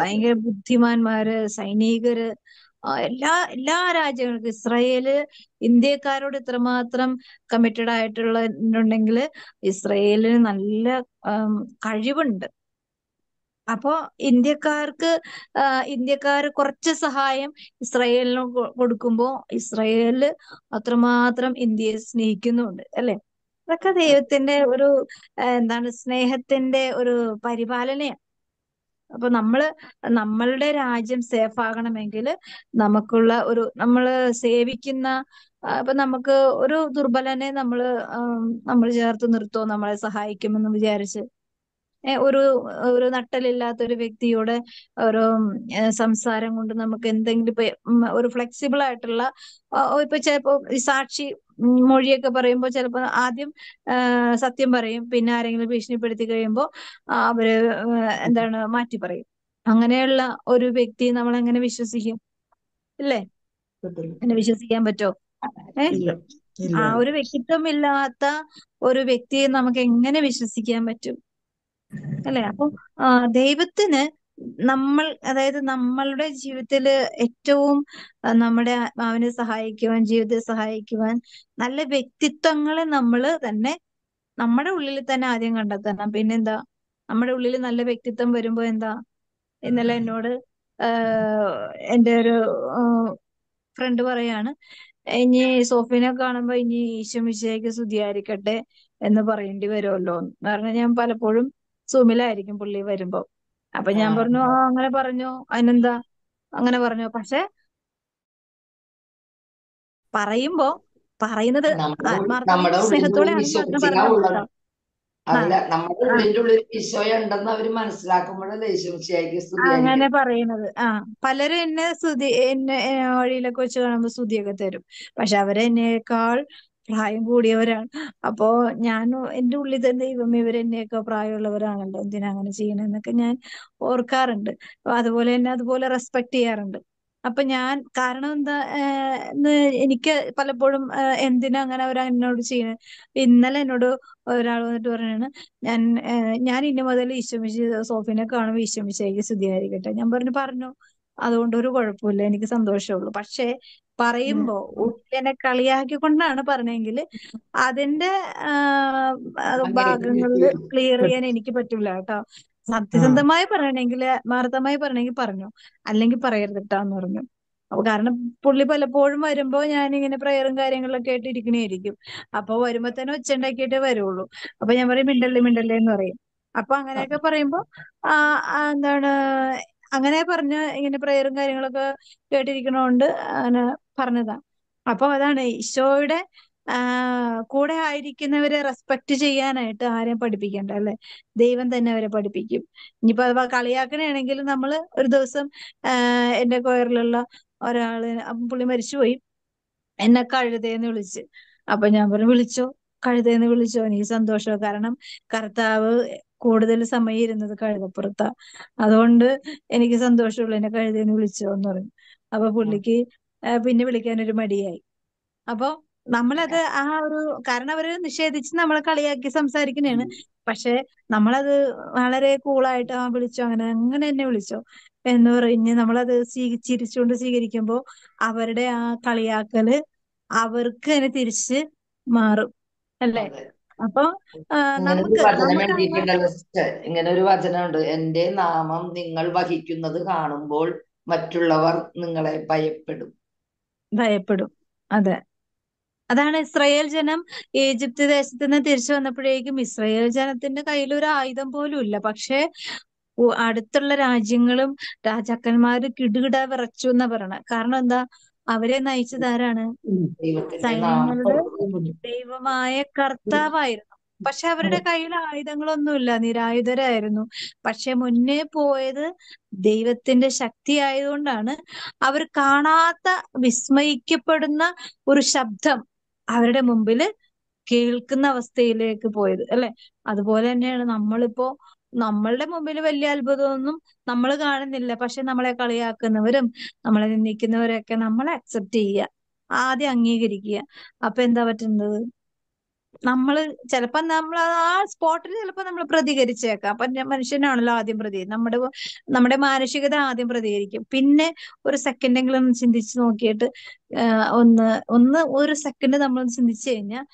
ഭയങ്കര ബുദ്ധിമാന്മാര് സൈനികര് എല്ലാ എല്ലാ രാജ്യങ്ങൾക്കും ഇസ്രായേല് ഇന്ത്യക്കാരോട് ഇത്രമാത്രം കമ്മിറ്റഡ് ആയിട്ടുള്ള ഉണ്ടെങ്കിൽ നല്ല കഴിവുണ്ട് അപ്പോ ഇന്ത്യക്കാർക്ക് ഇന്ത്യക്കാർ കുറച്ച് സഹായം ഇസ്രായേലിന് കൊടുക്കുമ്പോ ഇസ്രായേല് അത്രമാത്രം ഇന്ത്യയെ സ്നേഹിക്കുന്നുണ്ട് അല്ലെ അതൊക്കെ ദൈവത്തിന്റെ ഒരു എന്താണ് സ്നേഹത്തിന്റെ ഒരു പരിപാലനയാണ് അപ്പൊ നമ്മള് നമ്മളുടെ രാജ്യം സേഫ് ആകണമെങ്കിൽ നമുക്കുള്ള ഒരു നമ്മള് സേവിക്കുന്ന അപ്പൊ നമുക്ക് ഒരു ദുർബലനെ നമ്മള് നമ്മൾ ചേർത്ത് നിർത്തോ നമ്മളെ സഹായിക്കുമെന്ന് വിചാരിച്ച് ഒരു ഒരു നട്ടലില്ലാത്ത ഒരു വ്യക്തിയോട് ഒരു സംസാരം കൊണ്ട് നമുക്ക് എന്തെങ്കിലും ഇപ്പൊ ഒരു ഫ്ലെക്സിബിൾ ആയിട്ടുള്ള ഇപ്പൊ ചിലപ്പോ സാക്ഷി മൊഴിയൊക്കെ പറയുമ്പോൾ ചിലപ്പോൾ ആദ്യം സത്യം പറയും പിന്നെ ആരെങ്കിലും ഭീഷണിപ്പെടുത്തി കഴിയുമ്പോൾ അവര് എന്താണ് മാറ്റി പറയും അങ്ങനെയുള്ള ഒരു വ്യക്തി നമ്മൾ എങ്ങനെ വിശ്വസിക്കും ഇല്ലേ എന്നെ വിശ്വസിക്കാൻ പറ്റുമോ ഏഹ് ആ ഒരു വ്യക്തിത്വം ഇല്ലാത്ത ഒരു വ്യക്തിയെ നമുക്ക് എങ്ങനെ വിശ്വസിക്കാൻ പറ്റും അല്ലെ അപ്പൊ ദൈവത്തിന് നമ്മൾ അതായത് നമ്മളുടെ ജീവിതത്തിൽ ഏറ്റവും നമ്മുടെ ആത്മാവിനെ സഹായിക്കുവാൻ ജീവിതത്തെ സഹായിക്കുവാൻ നല്ല വ്യക്തിത്വങ്ങളെ നമ്മൾ തന്നെ നമ്മുടെ ഉള്ളിൽ തന്നെ ആദ്യം കണ്ടെത്തണം പിന്നെന്താ നമ്മുടെ ഉള്ളിൽ നല്ല വ്യക്തിത്വം വരുമ്പോ എന്താ ഇന്നലെ എന്നോട് എൻ്റെ ഒരു ഫ്രണ്ട് പറയാണ് ഇനി സോഫിനെ കാണുമ്പോ ഇനി ഈശോ മിശയ്ക്ക് സ്തുതിയായിരിക്കട്ടെ എന്ന് പറയേണ്ടി വരുമല്ലോ കാരണം ഞാൻ പലപ്പോഴും സൂമിലായിരിക്കും പുള്ളി വരുമ്പോ അപ്പൊ ഞാൻ പറഞ്ഞു ആ അങ്ങനെ പറഞ്ഞു അതിനെന്താ അങ്ങനെ പറഞ്ഞു പക്ഷെ പറയുമ്പോ പറയുന്നത് ആത്മാർത്ഥ നമ്മുടെ ഉള്ളിൽ അങ്ങനെ പറയുന്നത് ആ പലരും എന്നെ സ്തുതി എന്നെ വഴിയിലൊക്കെ വെച്ച് കാണുമ്പോ സ്തുതിയൊക്കെ തരും പക്ഷെ അവരെന്നേക്കാൾ പ്രായം കൂടിയവരാണ് അപ്പോ ഞാൻ എന്റെ ഉള്ളിൽ തന്നെ ഇവർ ഇവരെന്നെയൊക്കെ പ്രായമുള്ളവരാണല്ലോ എന്തിനാ അങ്ങനെ ചെയ്യണെന്നൊക്കെ ഞാൻ ഓർക്കാറുണ്ട് അതുപോലെ തന്നെ അതുപോലെ റെസ്പെക്ട് ചെയ്യാറുണ്ട് അപ്പൊ ഞാൻ കാരണം എന്താ എനിക്ക് പലപ്പോഴും എന്തിനാ അങ്ങനെ അവർ എന്നോട് ചെയ്യണേ ഇന്നലെ എന്നോട് ഒരാൾ വന്നിട്ട് പറയാണ് ഞാൻ ഞാൻ ഇനി മുതൽ വിശ്രമിച്ച് സോഫിനെ കാണുമ്പോൾ ഈശ്വമിച്ചേക്ക് സ്തുതിയായിരിക്കട്ടെ ഞാൻ പറഞ്ഞു പറഞ്ഞു അതുകൊണ്ട് ഒരു കുഴപ്പമില്ല എനിക്ക് സന്തോഷമുള്ളൂ പക്ഷേ പറയുമ്പോ എന്നെ കളിയാക്കിക്കൊണ്ടാണ് പറഞ്ഞതെങ്കില് അതിന്റെ ഭാഗങ്ങളിൽ ക്ലിയർ ചെയ്യാൻ എനിക്ക് പറ്റൂല ട്ടോ സത്യസന്ധമായി പറയണെങ്കില് ആത്മാർത്ഥമായി പറയണെങ്കിൽ പറഞ്ഞു അല്ലെങ്കിൽ പറയരുത് ട്ടാന്ന് പറഞ്ഞു അപ്പൊ കാരണം പുള്ളി പലപ്പോഴും വരുമ്പോ ഇങ്ങനെ പ്രയറും കാര്യങ്ങളൊക്കെ ആയിട്ട് ഇരിക്കണേയിരിക്കും അപ്പൊ വരുമ്പോ തന്നെ ഒച്ച ഉണ്ടാക്കിയിട്ടേ വരുള്ളൂ അപ്പൊ ഞാൻ പറയും മിണ്ടല്ലേ മിണ്ടല്ലേ എന്ന് പറയും അപ്പൊ അങ്ങനെയൊക്കെ പറയുമ്പോ ആ എന്താണ് അങ്ങനെ പറഞ്ഞ ഇങ്ങനെ പ്രയറും കാര്യങ്ങളൊക്കെ കേട്ടിരിക്കണോണ്ട് അങ്ങനെ പറഞ്ഞതാ അപ്പൊ അതാണ് ഈശോയുടെ കൂടെ ആയിരിക്കുന്നവരെ റെസ്പെക്ട് ചെയ്യാനായിട്ട് ആരെയും പഠിപ്പിക്കണ്ട അല്ലെ ദൈവം തന്നെ അവരെ പഠിപ്പിക്കും ഇനിയിപ്പോ അഥവാ കളിയാക്കണയാണെങ്കിൽ നമ്മൾ ഒരു ദിവസം എന്റെ കോയറിലുള്ള ഒരാള് പുള്ളി മരിച്ചുപോയി എന്നെ കഴുതേന്ന് വിളിച്ച് അപ്പൊ ഞാൻ പറഞ്ഞു വിളിച്ചോ കഴുതേന്ന് വിളിച്ചോ എനിക്ക് സന്തോഷം കാരണം കർത്താവ് കൂടുതൽ സമയം ഇരുന്നത് കഴുതപ്പുറത്താ അതുകൊണ്ട് എനിക്ക് സന്തോഷമുള്ളു എന്നെ കഴുതേനെ വിളിച്ചോ എന്ന് പറഞ്ഞു അപ്പൊ പുള്ളിക്ക് പിന്നെ വിളിക്കാൻ ഒരു മടിയായി അപ്പൊ നമ്മളത് ആ ഒരു കാരണം അവര് നിഷേധിച്ച് നമ്മളെ കളിയാക്കി സംസാരിക്കുന്നതാണ് പക്ഷെ നമ്മളത് വളരെ കൂളായിട്ട് ആ വിളിച്ചോ അങ്ങനെ അങ്ങനെ എന്നെ വിളിച്ചോ എന്ന് പറഞ്ഞ് നമ്മളത് സ്വീ ചിരിച്ചുകൊണ്ട് സ്വീകരിക്കുമ്പോ അവരുടെ ആ കളിയാക്കല് അവർക്ക് തന്നെ തിരിച്ച് മാറും അല്ലേ അപ്പൊ ഇങ്ങനെ ഒരു വചനമുണ്ട് എന്റെ നാമം നിങ്ങൾ വഹിക്കുന്നത് കാണുമ്പോൾ മറ്റുള്ളവർ നിങ്ങളെ ഭയപ്പെടും ഭയപ്പെടും അതെ അതാണ് ഇസ്രയേൽ ജനം ഈജിപ്ത് ദേശത്ത് നിന്ന് തിരിച്ചു വന്നപ്പോഴേക്കും ഇസ്രായേൽ ജനത്തിന്റെ കയ്യിൽ ഒരു ആയുധം പോലും ഇല്ല പക്ഷേ അടുത്തുള്ള രാജ്യങ്ങളും രാജാക്കന്മാര് കിടുകിട വിറച്ചു എന്നാ പറയണ കാരണം എന്താ അവരെ നയിച്ചതാരാണ് സൈന്യങ്ങളുടെ ദൈവമായ കർത്താവായിരുന്നു പക്ഷെ അവരുടെ കയ്യിൽ ആയുധങ്ങളൊന്നുമില്ല നിരായുധരായിരുന്നു പക്ഷെ മുന്നേ പോയത് ദൈവത്തിന്റെ ശക്തി ആയതുകൊണ്ടാണ് അവർ കാണാത്ത വിസ്മയിക്കപ്പെടുന്ന ഒരു ശബ്ദം അവരുടെ മുമ്പില് കേൾക്കുന്ന അവസ്ഥയിലേക്ക് പോയത് അല്ലെ അതുപോലെ തന്നെയാണ് നമ്മളിപ്പോ നമ്മളുടെ മുമ്പിൽ വലിയ അത്ഭുതമൊന്നും നമ്മൾ കാണുന്നില്ല പക്ഷെ നമ്മളെ കളിയാക്കുന്നവരും നമ്മളെ ഒക്കെ നമ്മളെ അക്സെപ്റ്റ് ചെയ്യുക ആദ്യം അംഗീകരിക്കുക അപ്പൊ എന്താ പറ്റുന്നത് നമ്മള് ചിലപ്പോ നമ്മൾ ആ സ്പോട്ടിൽ ചിലപ്പോ നമ്മൾ പ്രതികരിച്ചേക്കാം അപ്പൊ മനുഷ്യനാണല്ലോ ആദ്യം പ്രതി നമ്മുടെ നമ്മുടെ മാനസികത ആദ്യം പ്രതികരിക്കും പിന്നെ ഒരു സെക്കൻഡെങ്കിലും ചിന്തിച്ചു നോക്കിയിട്ട് ഒന്ന് ഒന്ന് ഒരു സെക്കൻഡ് നമ്മൾ ചിന്തിച്ചു കഴിഞ്ഞാൽ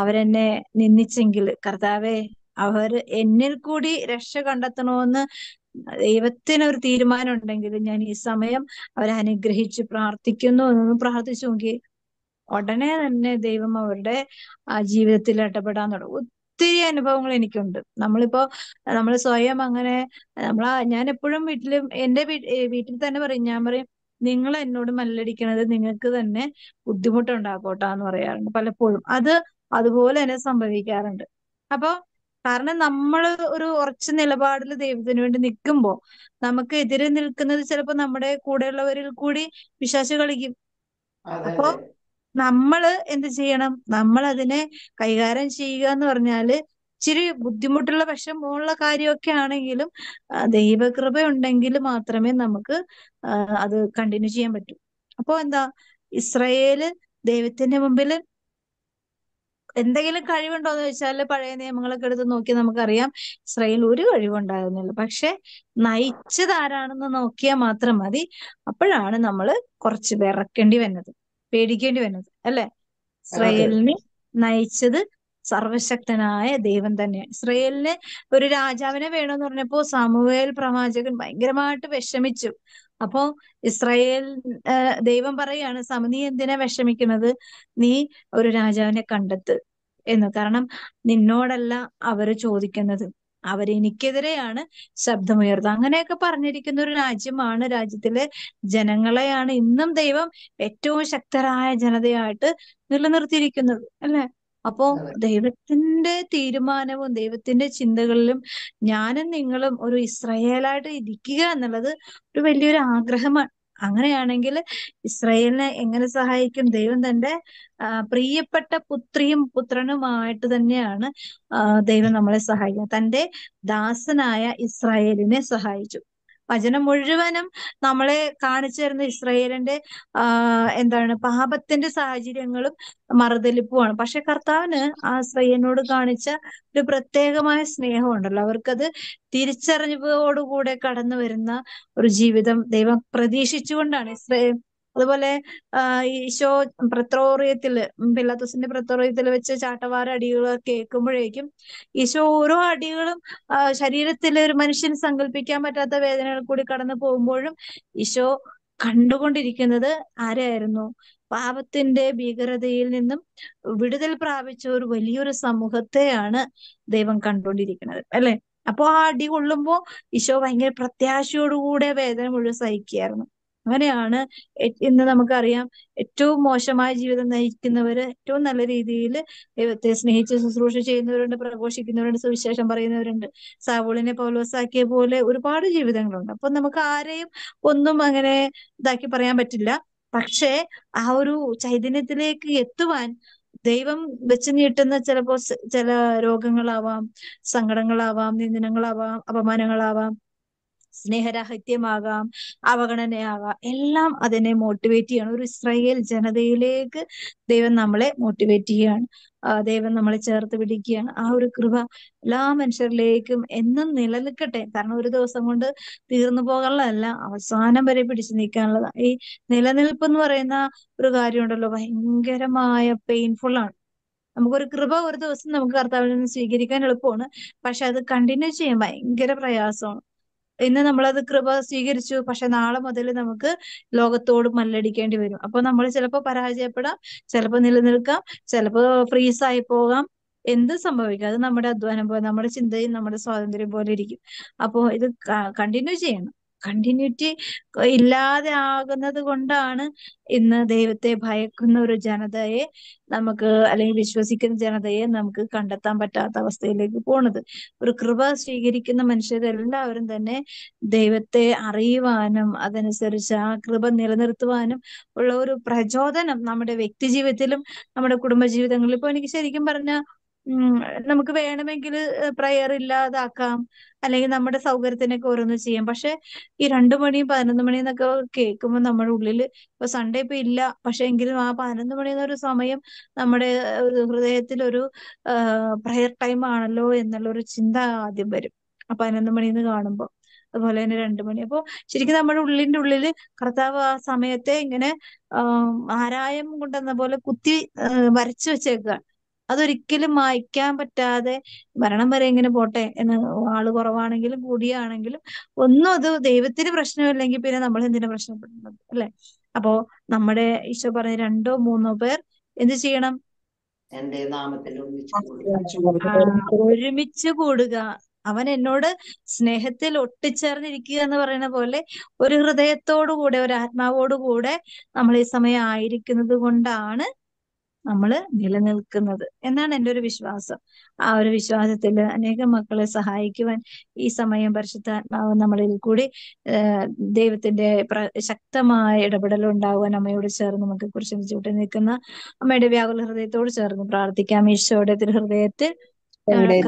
അവരെന്നെ നിന്ദിച്ചെങ്കിൽ കർത്താവെ അവർ എന്നിൽ കൂടി രക്ഷ കണ്ടെത്തണമെന്ന് ദൈവത്തിന് ഒരു തീരുമാനം ഉണ്ടെങ്കിൽ ഞാൻ ഈ സമയം അവരെ അനുഗ്രഹിച്ച് പ്രാർത്ഥിക്കുന്നു എന്നൊന്ന് പ്രാർത്ഥിച്ചു നോക്കി ഉടനെ തന്നെ ദൈവം അവരുടെ ആ ജീവിതത്തിൽ ഇടപെടാൻ തുടങ്ങും ഒത്തിരി അനുഭവങ്ങൾ എനിക്കുണ്ട് നമ്മളിപ്പോ നമ്മൾ സ്വയം അങ്ങനെ നമ്മൾ ഞാൻ എപ്പോഴും വീട്ടിലും എന്റെ വീട്ടിൽ തന്നെ പറയും ഞാൻ പറയും നിങ്ങൾ എന്നോട് മല്ലടിക്കണത് നിങ്ങൾക്ക് തന്നെ ബുദ്ധിമുട്ടുണ്ടാക്കോട്ടാന്ന് പറയാറുണ്ട് പലപ്പോഴും അത് അതുപോലെ തന്നെ സംഭവിക്കാറുണ്ട് അപ്പൊ കാരണം നമ്മൾ ഒരു ഉറച്ച നിലപാടിൽ ദൈവത്തിന് വേണ്ടി നിൽക്കുമ്പോൾ നമുക്ക് എതിരെ നിൽക്കുന്നത് ചിലപ്പോൾ നമ്മുടെ കൂടെയുള്ളവരിൽ കൂടി വിശ്വാസ കളിക്കും അപ്പോ നമ്മള് എന്ത് ചെയ്യണം നമ്മൾ അതിനെ കൈകാര്യം ചെയ്യുക എന്ന് പറഞ്ഞാല് ഇച്ചിരി ബുദ്ധിമുട്ടുള്ള ഉള്ള കാര്യമൊക്കെ ആണെങ്കിലും ദൈവകൃപ ഉണ്ടെങ്കിൽ മാത്രമേ നമുക്ക് അത് കണ്ടിന്യൂ ചെയ്യാൻ പറ്റൂ അപ്പോ എന്താ ഇസ്രയേല് ദൈവത്തിന്റെ മുമ്പിൽ എന്തെങ്കിലും കഴിവുണ്ടോ എന്ന് വെച്ചാല് പഴയ നിയമങ്ങളൊക്കെ എടുത്ത് നോക്കി നമുക്കറിയാം ഇസ്രയേൽ ഒരു കഴിവുണ്ടായിരുന്നില്ല പക്ഷെ നയിച്ചത് ആരാണെന്ന് നോക്കിയാൽ മാത്രം മതി അപ്പോഴാണ് നമ്മൾ കുറച്ച് വിറക്കേണ്ടി വന്നത് പേടിക്കേണ്ടി വന്നത് അല്ലെ ഇസ്രായേലിനെ നയിച്ചത് സർവശക്തനായ ദൈവം തന്നെയാണ് ഇസ്രയേലിന് ഒരു രാജാവിനെ വേണമെന്ന് പറഞ്ഞപ്പോ സാമുവേൽ പ്രവാചകൻ ഭയങ്കരമായിട്ട് വിഷമിച്ചു അപ്പോ ഇസ്രായേൽ ദൈവം പറയാണ് സമ എന്തിനെ വിഷമിക്കുന്നത് നീ ഒരു രാജാവിനെ കണ്ടെത്ത് എന്ന് കാരണം നിന്നോടല്ല അവര് ചോദിക്കുന്നത് അവരെനിക്കെതിരെയാണ് ശബ്ദമുയർത്തുക അങ്ങനെയൊക്കെ പറഞ്ഞിരിക്കുന്ന ഒരു രാജ്യമാണ് രാജ്യത്തിലെ ജനങ്ങളെയാണ് ഇന്നും ദൈവം ഏറ്റവും ശക്തരായ ജനതയായിട്ട് നിലനിർത്തിയിരിക്കുന്നത് അല്ലെ അപ്പോ ദൈവത്തിന്റെ തീരുമാനവും ദൈവത്തിന്റെ ചിന്തകളിലും ഞാനും നിങ്ങളും ഒരു ഇസ്രയേലായിട്ട് ഇരിക്കുക എന്നുള്ളത് ഒരു വലിയൊരു ആഗ്രഹമാണ് അങ്ങനെയാണെങ്കിൽ ഇസ്രയേലിനെ എങ്ങനെ സഹായിക്കും ദൈവം തന്റെ പ്രിയപ്പെട്ട പുത്രിയും പുത്രനുമായിട്ട് തന്നെയാണ് ദൈവം നമ്മളെ സഹായിക്കുന്നത് തന്റെ ദാസനായ ഇസ്രായേലിനെ സഹായിച്ചു വചനം മുഴുവനും നമ്മളെ കാണിച്ചു തരുന്ന ഇസ്രയേലിന്റെ ആ എന്താണ് പാപത്തിന്റെ സാഹചര്യങ്ങളും മറുതലിപ്പുമാണ് പക്ഷെ കർത്താവിന് ആ ഇസ്രയേലിനോട് കാണിച്ച ഒരു പ്രത്യേകമായ ഉണ്ടല്ലോ അവർക്കത് തിരിച്ചറിവോടുകൂടെ കടന്നു വരുന്ന ഒരു ജീവിതം ദൈവം പ്രതീക്ഷിച്ചുകൊണ്ടാണ് ഇസ്രയേൽ അതുപോലെ ഈശോ പ്രത്രോറിയത്തില് പിലാത്തോസിന്റെ പ്രത്രോറിയത്തിൽ വെച്ച് ചാട്ടവാര അടികൾ കേൾക്കുമ്പോഴേക്കും ഈശോ ഓരോ അടികളും ശരീരത്തിൽ ഒരു മനുഷ്യൻ സങ്കല്പിക്കാൻ പറ്റാത്ത വേദനകൾ കൂടി കടന്നു പോകുമ്പോഴും ഈശോ കണ്ടുകൊണ്ടിരിക്കുന്നത് ആരെയായിരുന്നു പാപത്തിന്റെ ഭീകരതയിൽ നിന്നും വിടുതൽ പ്രാപിച്ച ഒരു വലിയൊരു സമൂഹത്തെയാണ് ദൈവം കണ്ടുകൊണ്ടിരിക്കുന്നത് അല്ലെ അപ്പോ ആ അടി കൊള്ളുമ്പോ ഈശോ ഭയങ്കര പ്രത്യാശയോടുകൂടെ വേദന മുഴുവൻ സഹിക്കുകയായിരുന്നു അങ്ങനെയാണ് ഇന്ന് നമുക്കറിയാം ഏറ്റവും മോശമായ ജീവിതം നയിക്കുന്നവര് ഏറ്റവും നല്ല രീതിയിൽ ദൈവത്തെ സ്നേഹിച്ച് ശുശ്രൂഷ ചെയ്യുന്നവരുണ്ട് പ്രഘോഷിക്കുന്നവരുണ്ട് സുവിശേഷം പറയുന്നവരുണ്ട് സാവോളിനെ പൗലോസാക്കിയ പോലെ ഒരുപാട് ജീവിതങ്ങളുണ്ട് അപ്പൊ നമുക്ക് ആരെയും ഒന്നും അങ്ങനെ ഇതാക്കി പറയാൻ പറ്റില്ല പക്ഷേ ആ ഒരു ചൈതന്യത്തിലേക്ക് എത്തുവാൻ ദൈവം വെച്ച് നീട്ടുന്ന ചിലപ്പോ ചില രോഗങ്ങളാവാം സങ്കടങ്ങളാവാം നിന്ദനങ്ങളാവാം അപമാനങ്ങളാവാം സ്നേഹരാഹിത്യമാകാം അവഗണനയാകാം എല്ലാം അതിനെ മോട്ടിവേറ്റ് ചെയ്യണം ഒരു ഇസ്രായേൽ ജനതയിലേക്ക് ദൈവം നമ്മളെ മോട്ടിവേറ്റ് ചെയ്യാണ് ദൈവം നമ്മളെ ചേർത്ത് പിടിക്കുകയാണ് ആ ഒരു കൃപ എല്ലാ മനുഷ്യരിലേക്കും എന്നും നിലനിൽക്കട്ടെ കാരണം ഒരു ദിവസം കൊണ്ട് തീർന്നു പോകാനുള്ളതല്ല അവസാനം വരെ പിടിച്ചു നിൽക്കാനുള്ളതാണ് ഈ നിലനിൽപ്പ് എന്ന് പറയുന്ന ഒരു കാര്യമുണ്ടല്ലോ ഭയങ്കരമായ പെയിൻഫുൾ ആണ് നമുക്കൊരു കൃപ ഒരു ദിവസം നമുക്ക് കർത്താവിൽ നിന്ന് സ്വീകരിക്കാൻ എളുപ്പമാണ് പക്ഷെ അത് കണ്ടിന്യൂ ചെയ്യാൻ ഭയങ്കര പ്രയാസമാണ് ഇന്ന് നമ്മൾ അത് കൃപ സ്വീകരിച്ചു പക്ഷെ നാളെ മുതൽ നമുക്ക് ലോകത്തോട് മല്ലടിക്കേണ്ടി വരും അപ്പൊ നമ്മൾ ചിലപ്പോൾ പരാജയപ്പെടാം ചിലപ്പോൾ നിലനിൽക്കാം ചിലപ്പോൾ ഫ്രീസായി പോകാം എന്ത് സംഭവിക്കും അത് നമ്മുടെ അധ്വാനം പോലെ നമ്മുടെ ചിന്തയും നമ്മുടെ സ്വാതന്ത്ര്യം പോലെ ഇരിക്കും അപ്പോ ഇത് കണ്ടിന്യൂ ചെയ്യണം കണ്ടിന്യൂറ്റി ഇല്ലാതെ ആകുന്നത് കൊണ്ടാണ് ഇന്ന് ദൈവത്തെ ഭയക്കുന്ന ഒരു ജനതയെ നമുക്ക് അല്ലെങ്കിൽ വിശ്വസിക്കുന്ന ജനതയെ നമുക്ക് കണ്ടെത്താൻ പറ്റാത്ത അവസ്ഥയിലേക്ക് പോണത് ഒരു കൃപ സ്വീകരിക്കുന്ന മനുഷ്യരെല്ലാവരും തന്നെ ദൈവത്തെ അറിയുവാനും അതനുസരിച്ച് ആ കൃപ നിലനിർത്തുവാനും ഉള്ള ഒരു പ്രചോദനം നമ്മുടെ വ്യക്തി ജീവിതത്തിലും നമ്മുടെ കുടുംബ ജീവിതങ്ങളിലും ഇപ്പൊ എനിക്ക് ശരിക്കും പറഞ്ഞ ഉം നമുക്ക് വേണമെങ്കിൽ പ്രയർ ഇല്ലാതാക്കാം അല്ലെങ്കിൽ നമ്മുടെ സൗകര്യത്തിനൊക്കെ ഓരോന്ന് ചെയ്യാം പക്ഷെ ഈ രണ്ടു മണിയും പതിനൊന്ന് മണിയും എന്നൊക്കെ കേൾക്കുമ്പോൾ നമ്മുടെ ഉള്ളില് ഇപ്പൊ സൺഡേ ഇപ്പൊ ഇല്ല പക്ഷെ എങ്കിലും ആ പതിനൊന്ന് മണി എന്നൊരു സമയം നമ്മുടെ ഹൃദയത്തിൽ ഒരു പ്രയർ ടൈം ആണല്ലോ എന്നുള്ള ഒരു ചിന്ത ആദ്യം വരും ആ പതിനൊന്ന് മണിന്ന് കാണുമ്പോൾ അതുപോലെ തന്നെ രണ്ടു മണി അപ്പോൾ ശരിക്കും നമ്മുടെ ഉള്ളിന്റെ ഉള്ളിൽ കർത്താവ് ആ സമയത്തെ ഇങ്ങനെ ആരായം കൊണ്ടെന്ന പോലെ കുത്തി വരച്ചു വെച്ചേക്കുക അതൊരിക്കലും മായ്ക്കാൻ പറ്റാതെ മരണം വരെ ഇങ്ങനെ പോട്ടെ എന്ന് ആള് കുറവാണെങ്കിലും കൂടിയാണെങ്കിലും ഒന്നും അത് ദൈവത്തിന് പ്രശ്നമില്ലെങ്കിൽ പിന്നെ നമ്മൾ എന്തിനാ പ്രശ്നപ്പെടുന്നത് അല്ലെ അപ്പോ നമ്മുടെ ഈശോ പറഞ്ഞ രണ്ടോ മൂന്നോ പേർ എന്ത് ചെയ്യണം നാമത്തിൽ ഒരുമിച്ച് കൂടുക അവൻ എന്നോട് സ്നേഹത്തിൽ ഒട്ടിച്ചേർന്നിരിക്കുക എന്ന് പറയുന്ന പോലെ ഒരു ഹൃദയത്തോടു കൂടെ ഒരു ആത്മാവോടു കൂടെ നമ്മൾ ഈ സമയം ആയിരിക്കുന്നത് കൊണ്ടാണ് നമ്മൾ നിലനിൽക്കുന്നത് എന്നാണ് എൻ്റെ ഒരു വിശ്വാസം ആ ഒരു വിശ്വാസത്തിൽ അനേകം മക്കളെ സഹായിക്കുവാൻ ഈ സമയം പരിശുദ്ധാത്മാവ് നമ്മളിൽ കൂടി ദൈവത്തിന്റെ ശക്തമായ ഇടപെടൽ ഉണ്ടാകുവാൻ അമ്മയോട് ചേർന്ന് നമുക്ക് കുറിച്ച് ചൂട്ടി നിൽക്കുന്ന അമ്മയുടെ വ്യാകുല ഹൃദയത്തോട് ചേർന്ന് പ്രാർത്ഥിക്കാം ഈശോയുടെ തിരുഹൃദയത്തിൽ